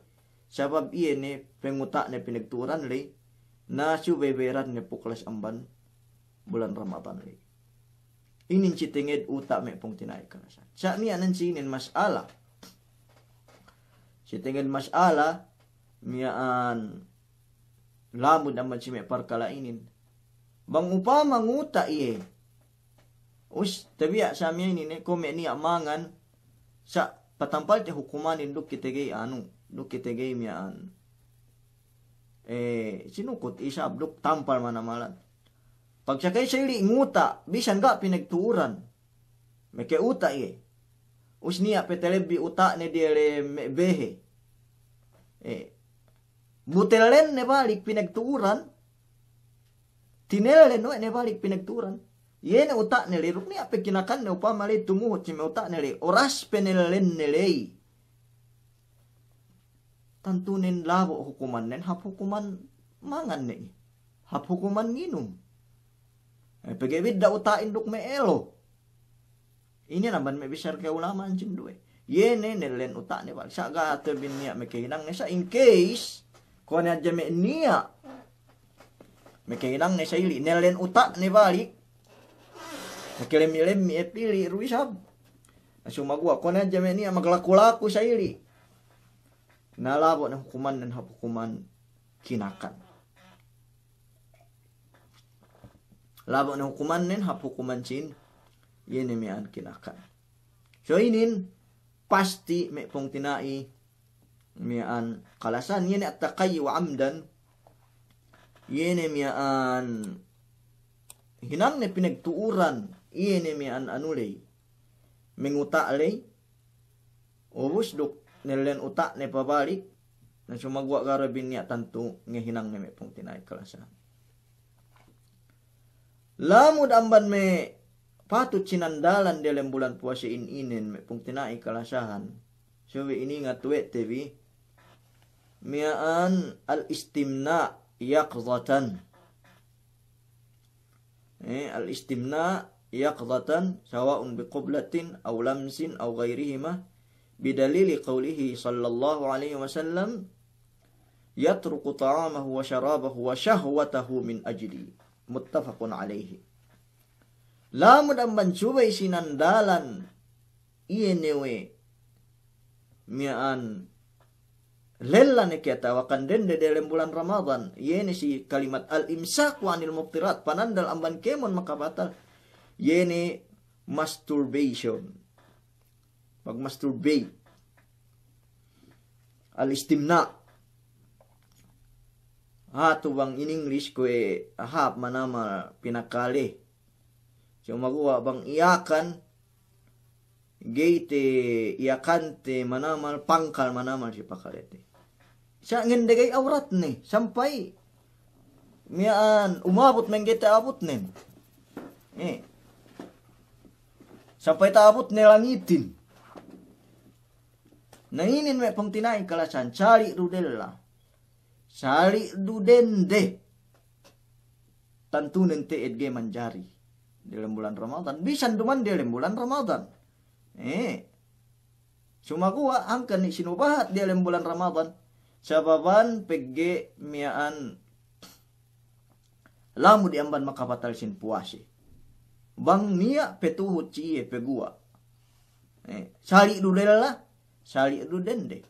sebab iene pengutak ne pinegturan lei na beberan ne puklas amban bulan Ramadan lei ini citinged utak me pung tinai kerasa ni anan sinin masalah citinged masalah miaan lamun amban si me parkala inin bang upama nguta iye Us ya samia ini ne kome ni amangan ya, sa patampal teh hukuman induk gay anu kita gay mian ya, eh sinukot isa abduk tampal mana malan? pagsakay sa sili nguta bisan ga pinagtuuran meke uta ye us niya petelebi uta ne me behe eh butelen ne balik pinagturan. tinelen no ne balik pinagturan. Yene utak nele rukni kinakan ne upa male tumu cime utak nele oras penelen nelei. Tentu nen labo hukuman nen hap hukuman mangan ne. Hap hukuman minum. Eh, Pegawai da utak induk me elo. Ini namban me bisar ke ulama anjing duwe. Yene nelen utak ne balik. Saga bin me kehinang ne in case. Kau aja me niak. Me kehinang ne sa ili nelen utak ne balik akilemi-lemi epili eh, ruisab asuma nah, gua aja jameni ama kelaku-laku sairi nah, labo na hukuman dan hukuman kinakan labo na hukuman nen hap hukuman cin yene mian kinakan so inin pasti me pong tinai mian kalasan yene attaqayyu amdan yene mian hinang ne pinagtuuran Iya ni me an anulei mengutak lei obus duk nelen utak ne pabalik na cuma gua gara bin niat tentu ngehinang ne me pung tinai kelasa lamud amban me patut cinandalan dalam bulan puasa in inen me pung tinai kelasahan sewe ini ngatwe tebi mian al istimna yaqzatan eh, al istimna yaqdatan sawa'un biqublatin aw lamsin aw ghairihima bidalili qawlihi sallallahu alaihi wasallam yatruku ta'amahu wa syarabahu wa syahwatahu min ajli muttafaqun alaihi lamun amban cubai sinandalan ienewe mian lella ne kita wakan dende dalam bulan Ramadan yene si kalimat al imsak wa anil muftirat panandal amban kemon maka batal Yene masturbation. Mag-masturbate. Alistim na. Hato bang in English ko eh ahap manama pinakali. So maguwa bang iakan, gate iakante manamal pangkal manamal si pakalete. Siya ngin dagay awrat ni sampay. Mian umabot man gete abot nin. Eh. Sampai tabut nelangitin. Nah me mek pengtinai kalasan cari rudella. Cari dudende. Tentu nente edge manjari. Dalam bulan Ramadan. Bisa duman dalam bulan Ramadan. Eh. Cuma gua angka nih sinubahat dalam bulan Ramadan. Sababan PG miaan. Lamu diamban makapatal sin puasih bang nia petuhu cie pegua eh, sali du lela sali du dende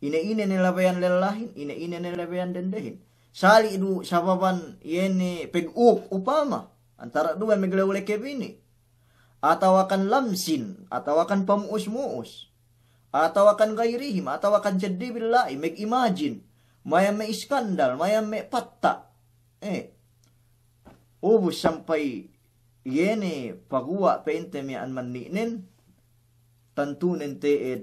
ine ine ne labayan lelahin ine ine ne labayan dendehin sali du sababan yene peguk upama antara dua meglewle bini atau akan lamsin atau akan pamus muus atau akan gairihim atau akan jadi billahi make imagine maya me iskandal maya me patta eh ubus sampai yene pagua pe mi an maninen tentu nente ed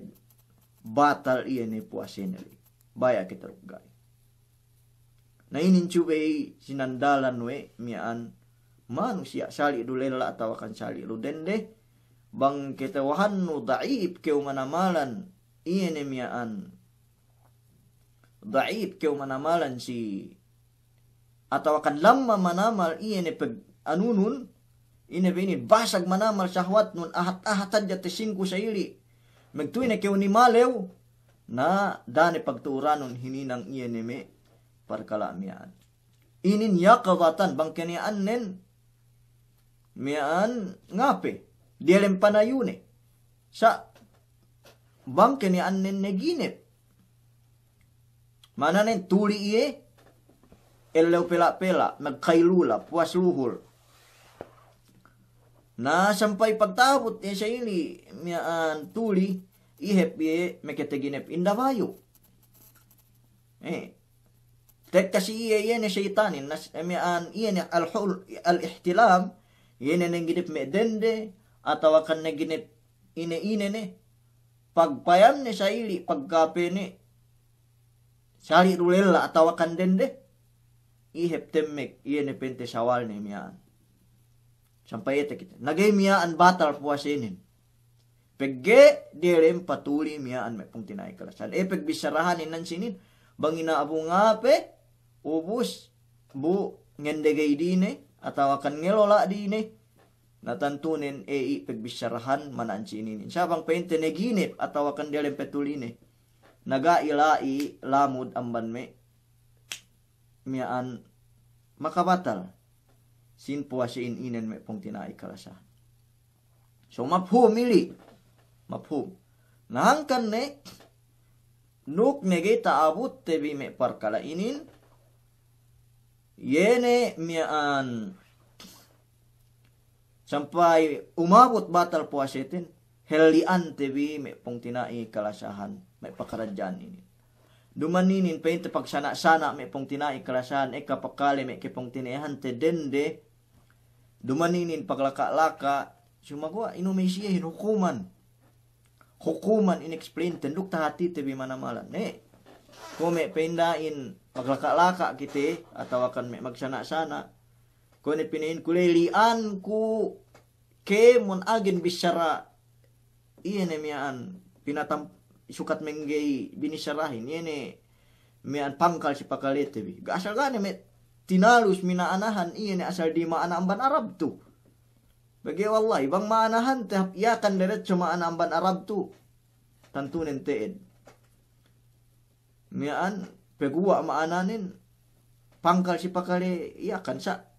batal yene puaseneri baya kita rugai na inin cube sinandalan we mi an manusia sali dulela atau akan sali lu dende bang kita wahanu daib keu manamalan iyene mi an daib keu manamalan si atau akan lama manamal iyene peg anunun Inabinid, basag manamal syahwat nun ahat-ahatan dyan ti singko sa ili. Magtuin na kayo ni Malew na dani pagtura nun hininang iyanime parkalamian. Inin yakawatan bang kanian nen mian ngape dialim panayune eh. sa bang kanian nen neginip. Mananen tuli iye, elaw pela-pela, nagkailula, puas luhol, na sampai pagtabot ni sa ili mian tuli ihep ye meketeginep indavayo eh tek kasi iye ye ni shaitanin nas eh, mian iye ni alhul al-ihtilam ye ne me dende atawakan kan naginip ine ine ne pagpayam ni sa ili pagkape ni sari rulela atawa dende ihep temmek iye ne pente sawal ni mian Sampai ete kita. Nagay miya an batal puasinin. Pegge dirim patuli miya an may pong tinay kalasan. E pagbisarahan inan sinin. Bang inaabo nga pe. Ubus. Bu. Ngendegay dine. atau akan ngelola dine. Natantunin e ipagbisarahan manan sinin. Siya bang painteneginip. Atawa kan dirim naga ilai lamud amban me. Miyaan makabatal sin po si ininen me pong tinai kalasa. So mapu mili. Mapu. Nahangkan ne nuk nege taabut tebi me parkala inin. Yene mian sampai umabot batal puasetin helian tebi me pong tinai kalasahan me pakarajan inin. Dumaninin pa ito pag sana-sana may pong tinai kalasan, e kapakali may kipong tinayahan te dende. Dumaninin paglaka-laka, sumagawa, inumay siya hukuman. Hukuman inexplain, tenduk tahati tebi manamalan. Ne, kung may pindain paglaka-laka kita, atau akan may magsana-sana, kung ipinain kulelian ku ke mun agin bisara, iyan emiaan pinatampo sukat menggei bini serahin, ini mian pangkal si itu bi gak asal gane me tinalus mina anahan iya ne asal di ma anamban Arab tu bagi allah bang ma anahan teh ya kan deret cuma anamban Arab tu tentu nentein mian pegua ma ananin pangkal si pakale iya kan sa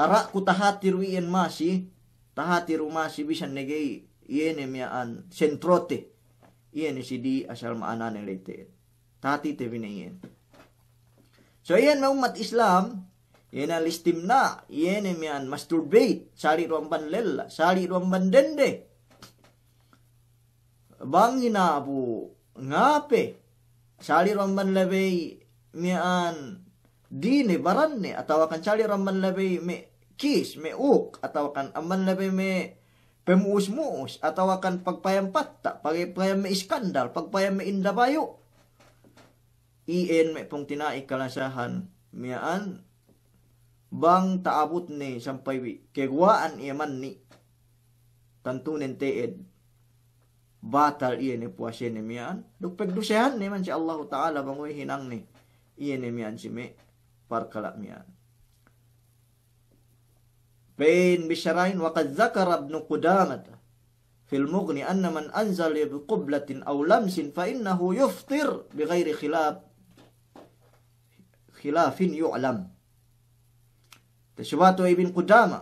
arak ku tahatir wien masih tahatir masih bisa negei ini iya ne mian sentrote iyan ni CD asal maana ng e related. Tati TV na iyan. So iyan na umat Islam, iyan ang listim na, iyan ang yan, masturbate, sari ruang banlela, sari ruang bandende. Bang hinapo, ngape, sari ruang banlebe, mian, dini baran atau atawakan sari ruang banlebe, me, kiss, me uk, atawakan aman lebe, me, pemuus-muus, atawakan kan pagpayampatta, pagpayam may iskandal, pagpayam may indabayo. Iin may pong tinaik kalasahan, miyaan, bang taabot ni sampay kegwaan iyaman ni, tantunin teed, batal iya ni puasin ni miyaan, dukpegdusehan ni man si Allah Ta'ala bangoy hinang ni, iya ni miyaan si me, parkala miyaan. بين بشرعين وقد ذكر ابن قدامة في المغني أن من أنزل بقبلة أو لمس فإنه يفطر بغير خلاف خلاف يعلم تشبات ابن قدامة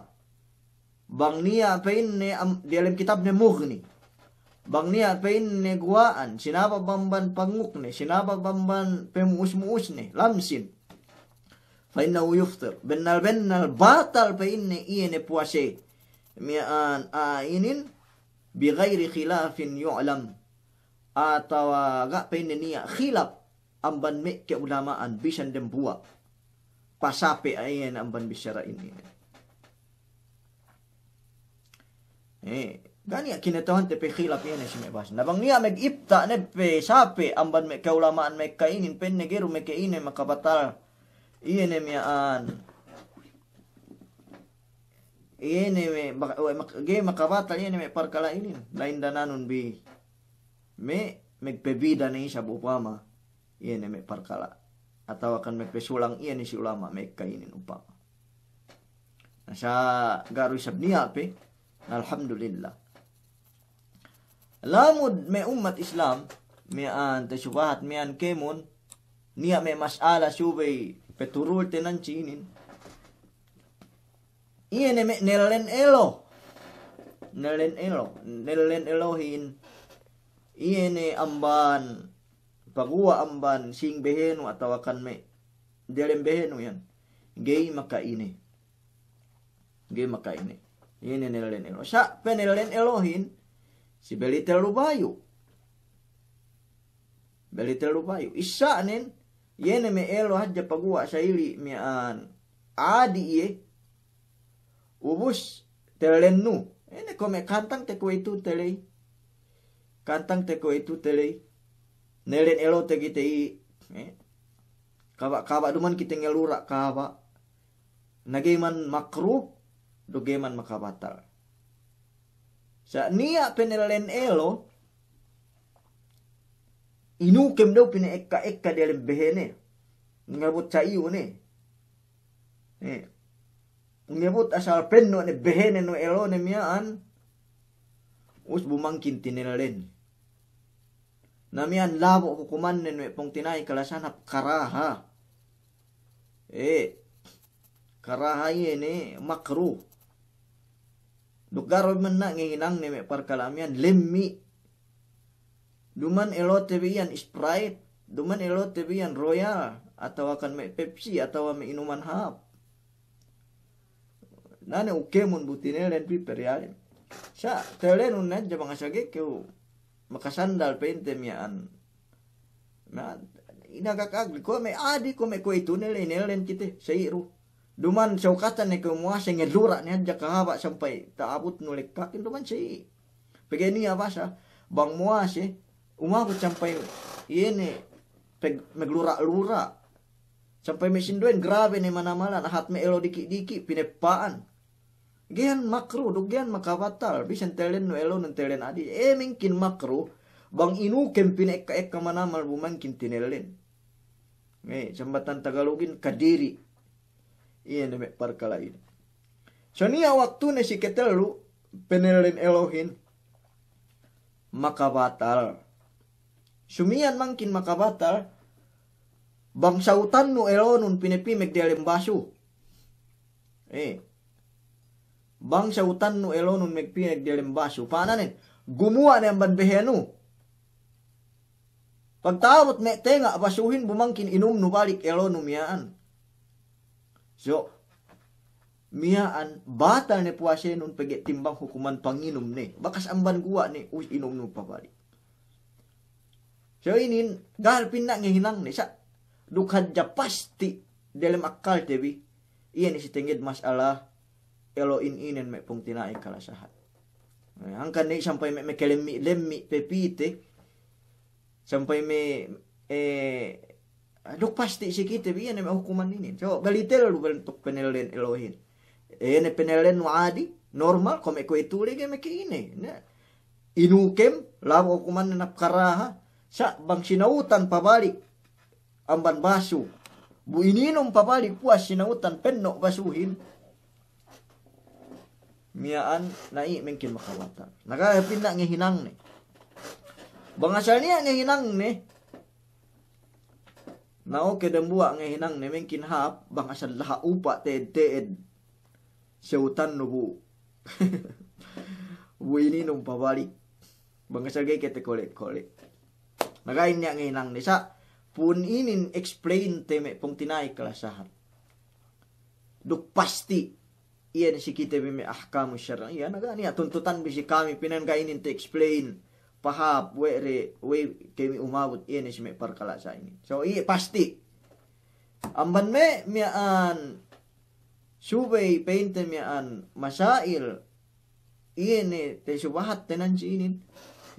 بغنية فإن di dalam kitabnya Mughni bangnia pain neguaan sinapa bamban panguk ne sinapa bamban pemus-muus ne lamsin fa innahu yuftir bennal batal fa inne iyene puase mi'an ainin bi ghairi khilafin yu'lam atau ga pa inne niya khilaf amban me ke ulamaan bisan dem buwa pasape ainan amban bisyara ini eh Gani ya kinatuhan te pe khilaf yan si mebas. Nabang niya meg ipta ne pe sape amban me kaulamaan me kainin pen negeru me kainin makabatal Iyenem may Iyenem makabata makawata iyenem parkala parkalainin lain dananun bi. Me megpebida ni sa upama. Iya, me parkala atau akan mepesulang iya ni si ulama mekainin upama. Sa garu sabniya pe. Alhamdulillah. Lamud me umat Islam me an tesubahat me an kemun niya me masala subay peturul peturultenan chinin. Iene nelen elo. Nelen elo. Nelen elohin. Iene amban. Pagua amban. Sing behenu atawakan me. Delen behenu yan. Gay makaine. Gay makaine. Iene nelen elo. Siya penelen elohin. Si Belitel Rubayo. Belitel Rubayo. Isa nin. yene me elo hajja pagua shaili mian adi ye ubus telen nu ene kome kantang teko itu telei kantang teko itu telei nelen elo te tei eh? kawa kawa duman kita ngelura kawa nageman makru dogeman makabatal sa nia penelen elo inu kem dau pina ekka ekka behene ngabut caiu ne ngabut asal penno ne behene no elo ne mian us bumangkin mia namian labo kukuman ne no pong tinai kalasan hap karaha eh karaha ini makruh Dugaro man na nang ne me parkalamian lemmi duman elo tebian sprite duman elo tebian royal atau akan me pepsi atau me inuman hap nane oke mun butine len pi periale. Ya. sa telen unna jabang asage ke makasandal pentemian na ina kakak ko me adi ko me ko itu nele nelen kite seiru duman saukatan ne ke muasa ngedura ne aja hapa sampai taabut nulek kakin duman sei pegeni apa sa bang muasa Umah aku sampai ini meglura-lura sampai mesin duen grabe ne mana-mana nah hat me elo dikik dikit paan gian makru gian makawatal, bisa telen no elo telen adi eh mungkin makro, bang inu kempin eka ek mana mal mungkin tinelen me eh, jembatan tagalogin kadiri iya ne parkala ini sonia waktu nasi si ketelu penelen elohin maka Sumian mangkin makabatal, bangsautan no eronon pinipimik di alimbaso. Eh, bangsautan no eronon megpinag di alimbaso. Paananin, gumawa na ang badbeheno. Pagtawot me tenga, basuhin bumangkin inum no balik eronon miyaan. So, miyaan bata ni puasenon timbang hukuman panginom ni. Bakas amban guwa ni, uy inom no pabalik. So ini dahil pinna ngehinang hinang ni sa, dukhan ja pasti dalam akal tebi, iyan isitingid masalah in inen me pung sahat sahat. angka ni sampai me kelemi lemmi pepite, sampai me eh dok pasti si kita biyan me hukuman ini. So balitel lu bentuk penelen Elohin. Eh ne penelen wadi normal kome ko itu lagi me ini Inukem labu hukuman nak karaha sa bang sinautan pabalik amban basu bu ininom pabalik puas sinautan penno basuhin miaan nai mungkin makawata naga pinda ngehinang ni bang asal niya ngehinang ne nao kedembua ngehinang ni mungkin hap bang asal laha upa te teed syautan nubu bu [LAUGHS] ininom pabalik bang asal gay kete kolek kolek Nagain niya ngayon lang nisa. Puninin explain teme pong tinay kalasahan. Duk pasti. Iyan si kita bimi ahkamu syarang. Iyan naga niya. Tuntutan si kami. Pinangainin te explain. Pahap. re We kami umabot. Iyan si may parkalasa ini. So iya pasti. Amban me miaan. Subay painte an, Masail. Iyan te subahat tenan si inin.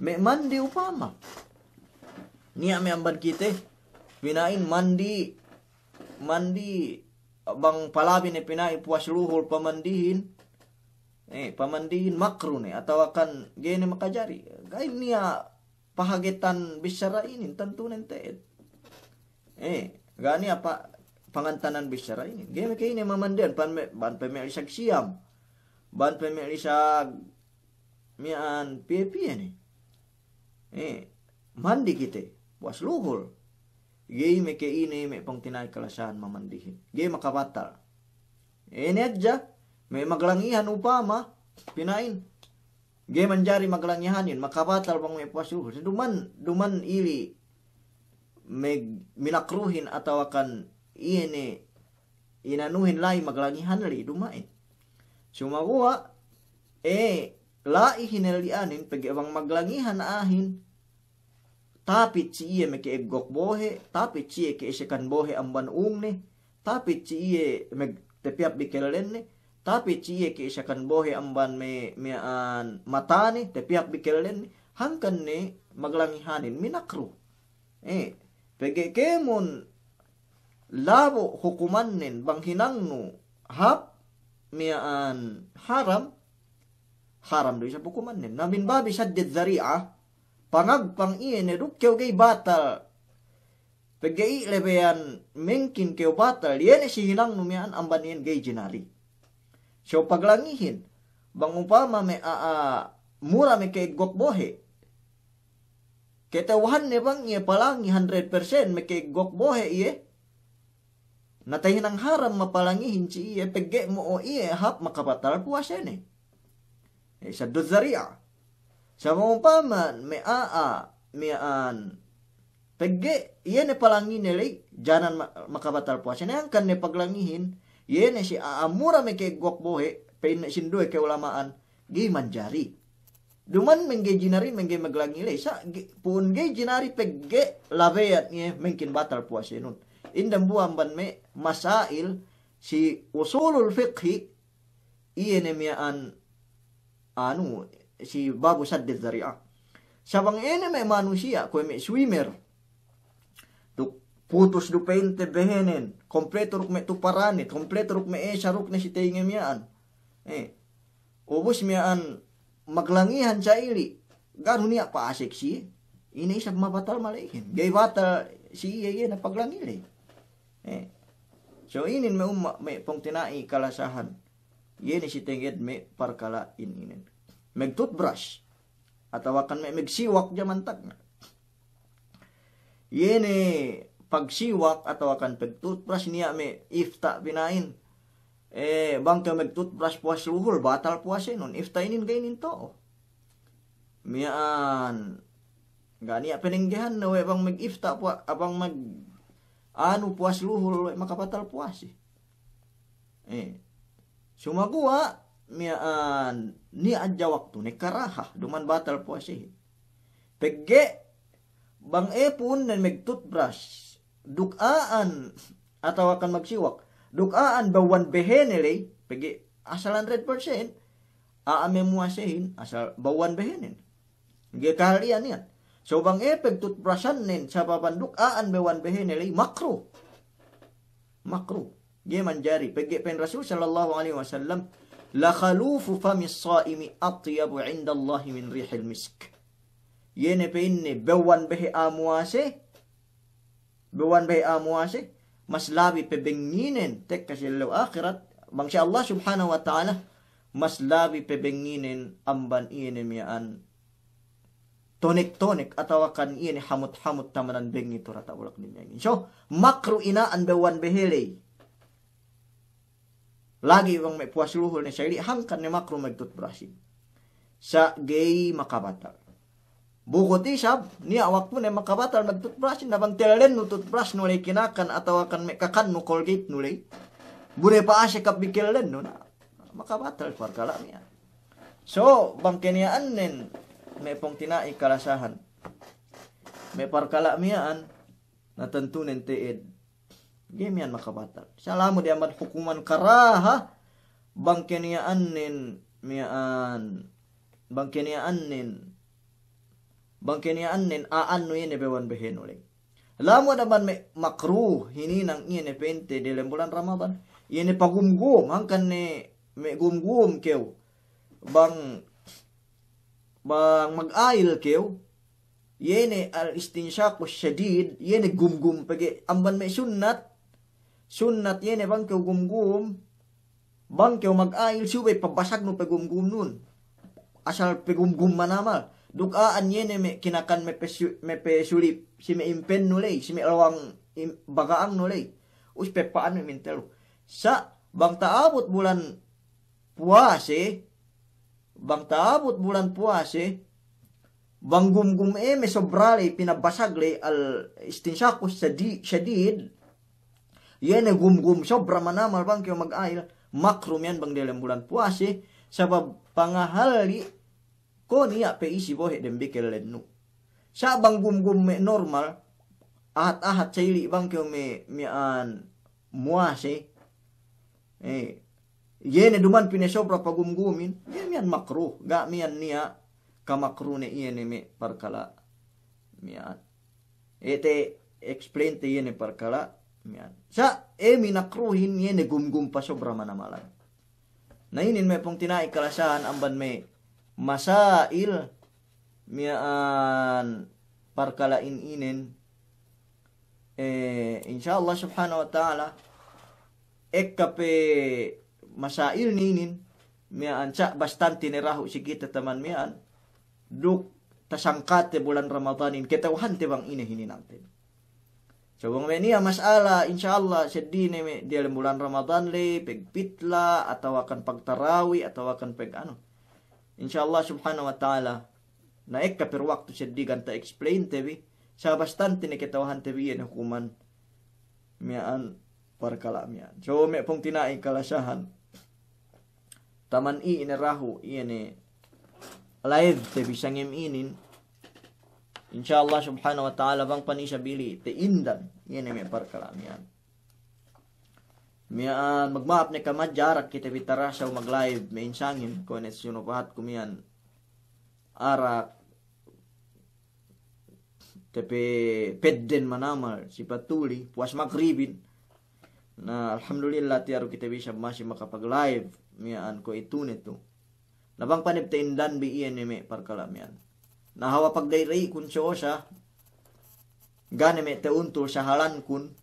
May mandi upama niat amban kita pinain mandi mandi bang palabi ne pinai puas luhur pamandihin eh pamandihin makru ne atau akan gini makajari ni nia pahagetan bisara ini tentu nente eh gani apa pangantanan bisara ini gini kayak ini mamandian pan ban isak siam ban isak mian pipi ini nih eh mandi kita was luhul gei meke ini me pangtinay kalasan mamandihin gei makabatal ini aja me maglangihan upama pinain gei manjari maglangihanin makabatal pang me puas luhul duman duman ili me minakruhin atau akan ini inanuhin lai maglangihan li dumain cuma gua eh lai hinelianin pagi abang maglangihan ahin tapi cie meke ke gok bohe tapi cie ke esekan bohe amban ne, tapi cie me tepiap ne, tapi cie ke esekan bohe amban me me an mata ne tepiap bikelenne hangkan ne maglangihanin minakru eh pege kemun labo bang hinang nu hap an haram haram doy hukuman ne, namin babi saddid zari'ah pangagpang iyan edukyaw kay batal. Pegei lebeyan mengkin keo batal, yan si hinang numian amban iye kay jinari. So paglangihin, bang upama me aa mura me bohe. gokbohe, wahan ne bang iye palangi 100% me gok bohe iye, natahin ang haram mapalangihin si iye, pegei mo o iye hap makapatal puwasene. Eh, sa dozaria, sama umpaman, may aa, may an. Pagge, iyan na palangi nilay, janan makabatal puasa na kan ni paglangihin, iyan ne si aamura may kay bohe, pain na sindoy kay ulamaan, gay manjari. Duman mengge jinari mengge maglangile sa pun ge jinari pegge laveat nye mengkin batal puasa nun. Indam buwan ban me masail si usulul fiqhi iyan an anu si سباب سد الذريعة sabang ene may manusia kue may swimmer tu putus du painte behenen kompleto ruk may tuparanit kompleto ruk may esya ruk na si teingem yaan eh ubos miyaan maglangihan sa ili garo niya paasik si ina isap mabatal malaikin gay bata si iye na paglangili eh so inin may umma may pong tinai kalasahan yun si tingid may parkala ininin meg toothbrush atawa kan may meg siwak di mantag na yene pagsiwak atawa kan pag toothbrush niya me ifta pinain eh bangka meg toothbrush puas luhur batal puasin nun ifta inin kainin to mian gani peninggihan na we bang mag ifta po abang mag anu puas luhur we batal puas eh. eh sumaguwa ni aja waktu ni karaha duman batal puasih. pegge bang E epun dan meg toothbrush dukaan atau akan magsiwak dukaan bawan behenele pegge asal a aame muasehin asal bawan behenin ge kalian yan so bang E epeg toothbrushan sapa sa papandukaan bawan behenele makro makro ge manjari pegge pen rasul sallallahu alaihi wasallam لخلوف فم الصائم أطيب عند الله من ريح المسك يني بين بوان به آمواسي بوان به آمواسي maslabi pebenginen tekka silo akhirat bang siya Allah subhanahu wa ta'ala maslabi pebenginen amban ine mian tonik-tonik atawakan ine hamut-hamut tamanan bengi turata ulak ninyangin so makru ina andawan behelay lagi bang me puas luhul nih saya hangkan nih makro mektut berasi sa gay makabatal bukot isab ni awak pun emang makabatal mektut berasi nabang telen nutut beras nulai kinakan atau akan mekakan nukol gate nulai bure pa asik len nuna makabatal parkalamia so bang keniaan nen me pong tinai kalasahan me parkalamiaan na tentu nente ed maka batal. salamu di amat hukuman karaha bangkenia annin mi'an bangkenia annin bangkenia annin a'an ini bewan behen uling lamu me makruh ini nang ini pente di lembulan Ramadan ini pagumgum Angkan ni me gumgum keu bang bang mag-ail keu yene al istinsyaku syadid yene gumgum pagi amban me sunnat sunnat yene eh, bang kyo gumgum bang kyo mag-ail siway pabasag no pagumgum nun asal pagumgum manamal dukaan yene eh, me kinakan me pesu, me pesulip si me impen nulay si me alawang im, bagaang nulay us pepaan me mintelo sa bang taabot bulan puase eh, bang taabot bulan puase bang gumgum e me sobrale pinabasag le al istinsakos sa di, Yene gum-gum sobra manamal bang kyo mag-ail. Makrum yan bang dalam bulan puasa Sabab pangahali ko niya pe isi bohe dem bikel lenu Sa bang gum-gum me normal. Ahat-ahat sa ili bang kyo me mian muase. Eh, yene duman pine sobra pagum gumin yene mian makro Ga mian niya kamakro ne yene me parkala. Mian. Ete explain te yene parkala. Yan. Sa emi nakruhin yene gumgumpa sobra manamalag. Nainin may pong tinaik kalasahan amban may masail mian parkalain inen eh insyaallah subhanahu wa ta'ala ekape masail ninin mian sa bastante niraho si kita taman mian duk tasangkate bulan ramadhanin kita wahan tibang inahininang Cabang ini ya masalah, insya Allah sedih nih di bulan Ramadan le, peg lah atau akan peg tarawih atau akan peg ano, Insya Allah subhanahu wa taala naik per waktu sedih kan tak explain tebi. Sabastan tini ketawahan tebi yan hukuman mian parkalamian. So me pong tinaing kalasahan. Taman i inerahu ini live tebi sangim inin Insyaallah subhanahu wa ta'ala तआला बंग पनी शबीली ते इंदन ये ने mian magmaap ni kamat jarak kita bitara siya maglive me insangin ko net kumian arak tepe pedden manamal si patuli puas magribin na alhamdulillah tiaro kita bisa masih makapag live mian ko ito nito nabang panip indan bi iyan ni me nahawa pagdayray kun siya oh, siya ganeme te unto siya halan kun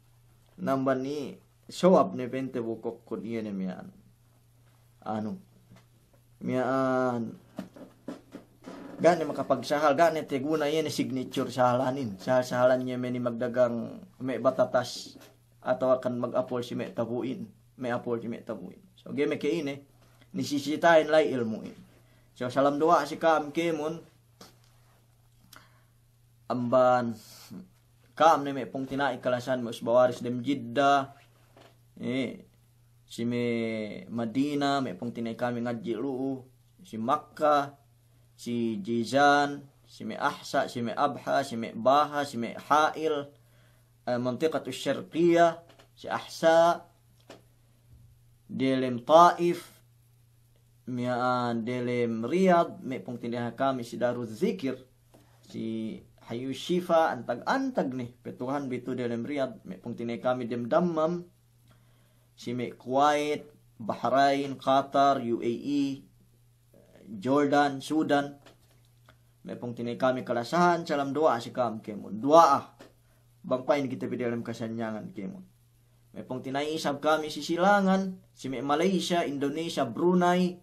namban ni show up ne pente bukok kun iyan ne miyan ano miyan gani makapagsyahal gani te guna ni signature sa halanin sa halan niya ni magdagang may batatas atau akan mag-apol si may tabuin may apol si may tabuin so game kain eh nisisitahin lay ilmuin so salam doa si kam kemon amban kam ne me pung tina ikalasan mus bawaris dem jidda eh si me madina me pung tina kami ngaji lu si makka si jizan si me ahsa si me abha si me baha si me hail منطقة eh, الشرقية si ahsa delem taif mian delem riyad me pung kami si daru zikir si hayu shifa antag antag nih petuhan bitu dalam riad me tine kami dem dammam si me Kuwait Bahrain Qatar UAE Jordan Sudan me tine kami kalasahan calam doa si kam kemun doa ah. bangpain kita di dalam kesenjangan kemun me tine isab kami si silangan si me Malaysia Indonesia Brunei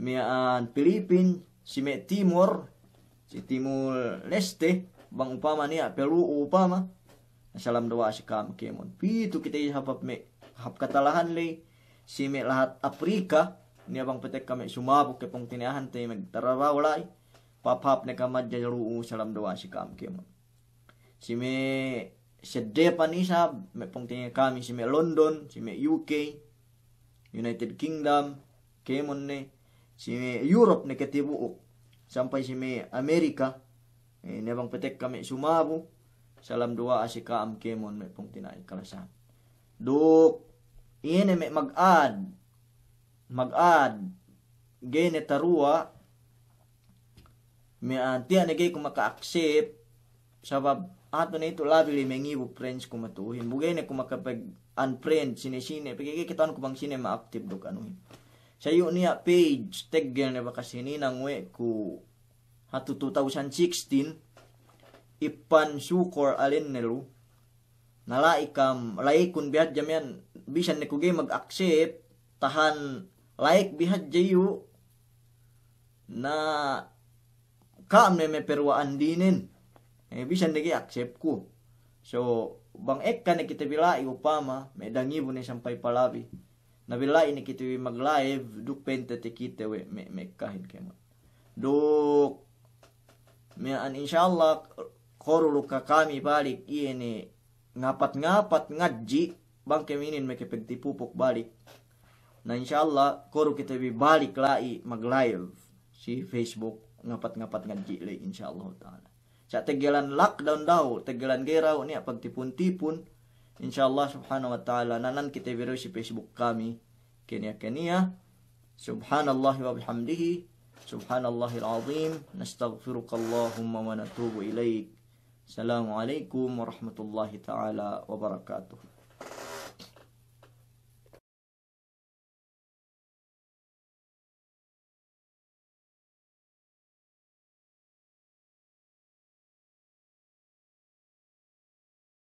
me an Filipin si me Timur si timur leste bang upama ni Peru upama salam doa si kam kemon itu kita hapap me hap katalahan le si me lahat Afrika ni abang petek kami semua ke pong tinahan me magtarawa papap ne kamad jaru salam doa si kam kemon si me sedepan isa me pung kami si me London si me UK United Kingdom kemon ne si me Europe ne ketibu sampai sime Amerika eh, nebang petek kami sumabu salam dua asika am kemon me pung tinai kalasan duk ini me magad magad gene tarua me antia ah, ne gay kumakaaksep sabab ato ah, na ito labi li mengibu friends kumatuhin bugay ne kumakapag unfriend sine sine pagigay kitaan ko bang sine ma-active dok anuhin saya niya page tegel na baka nang nangwe ku hatu 2016 ipan sukor alin nelu ikam like kun bihat jamian bisa ni kuge mag-accept tahan laik bihat jayu na kaam ne me perwaan dinin eh bisan ni accept ku so bang ek ka kita bila iupama medangi bu ni sampai palabi nabila ini kita mag live eh, duk penta te kita we me me kahin kemot duk me an insyaallah korulu luka kami balik ini iya ngapat-ngapat ngaji bang keminin me kepenti pupuk balik nah insyaallah koru kita bi balik lai mag live si Facebook ngapat-ngapat ngaji lai insyaallah taala cak tegelan lockdown dau, tegelan gerau ni tipun tipun InsyaAllah subhanahu wa ta'ala. Nanan kita berusi Facebook kami. Kenya Kenya. Subhanallah wa bihamdihi. subhanallah al azim. nastaghfiruka allahumma wa natubu ilaik. Assalamualaikum warahmatullahi ta'ala wabarakatuh.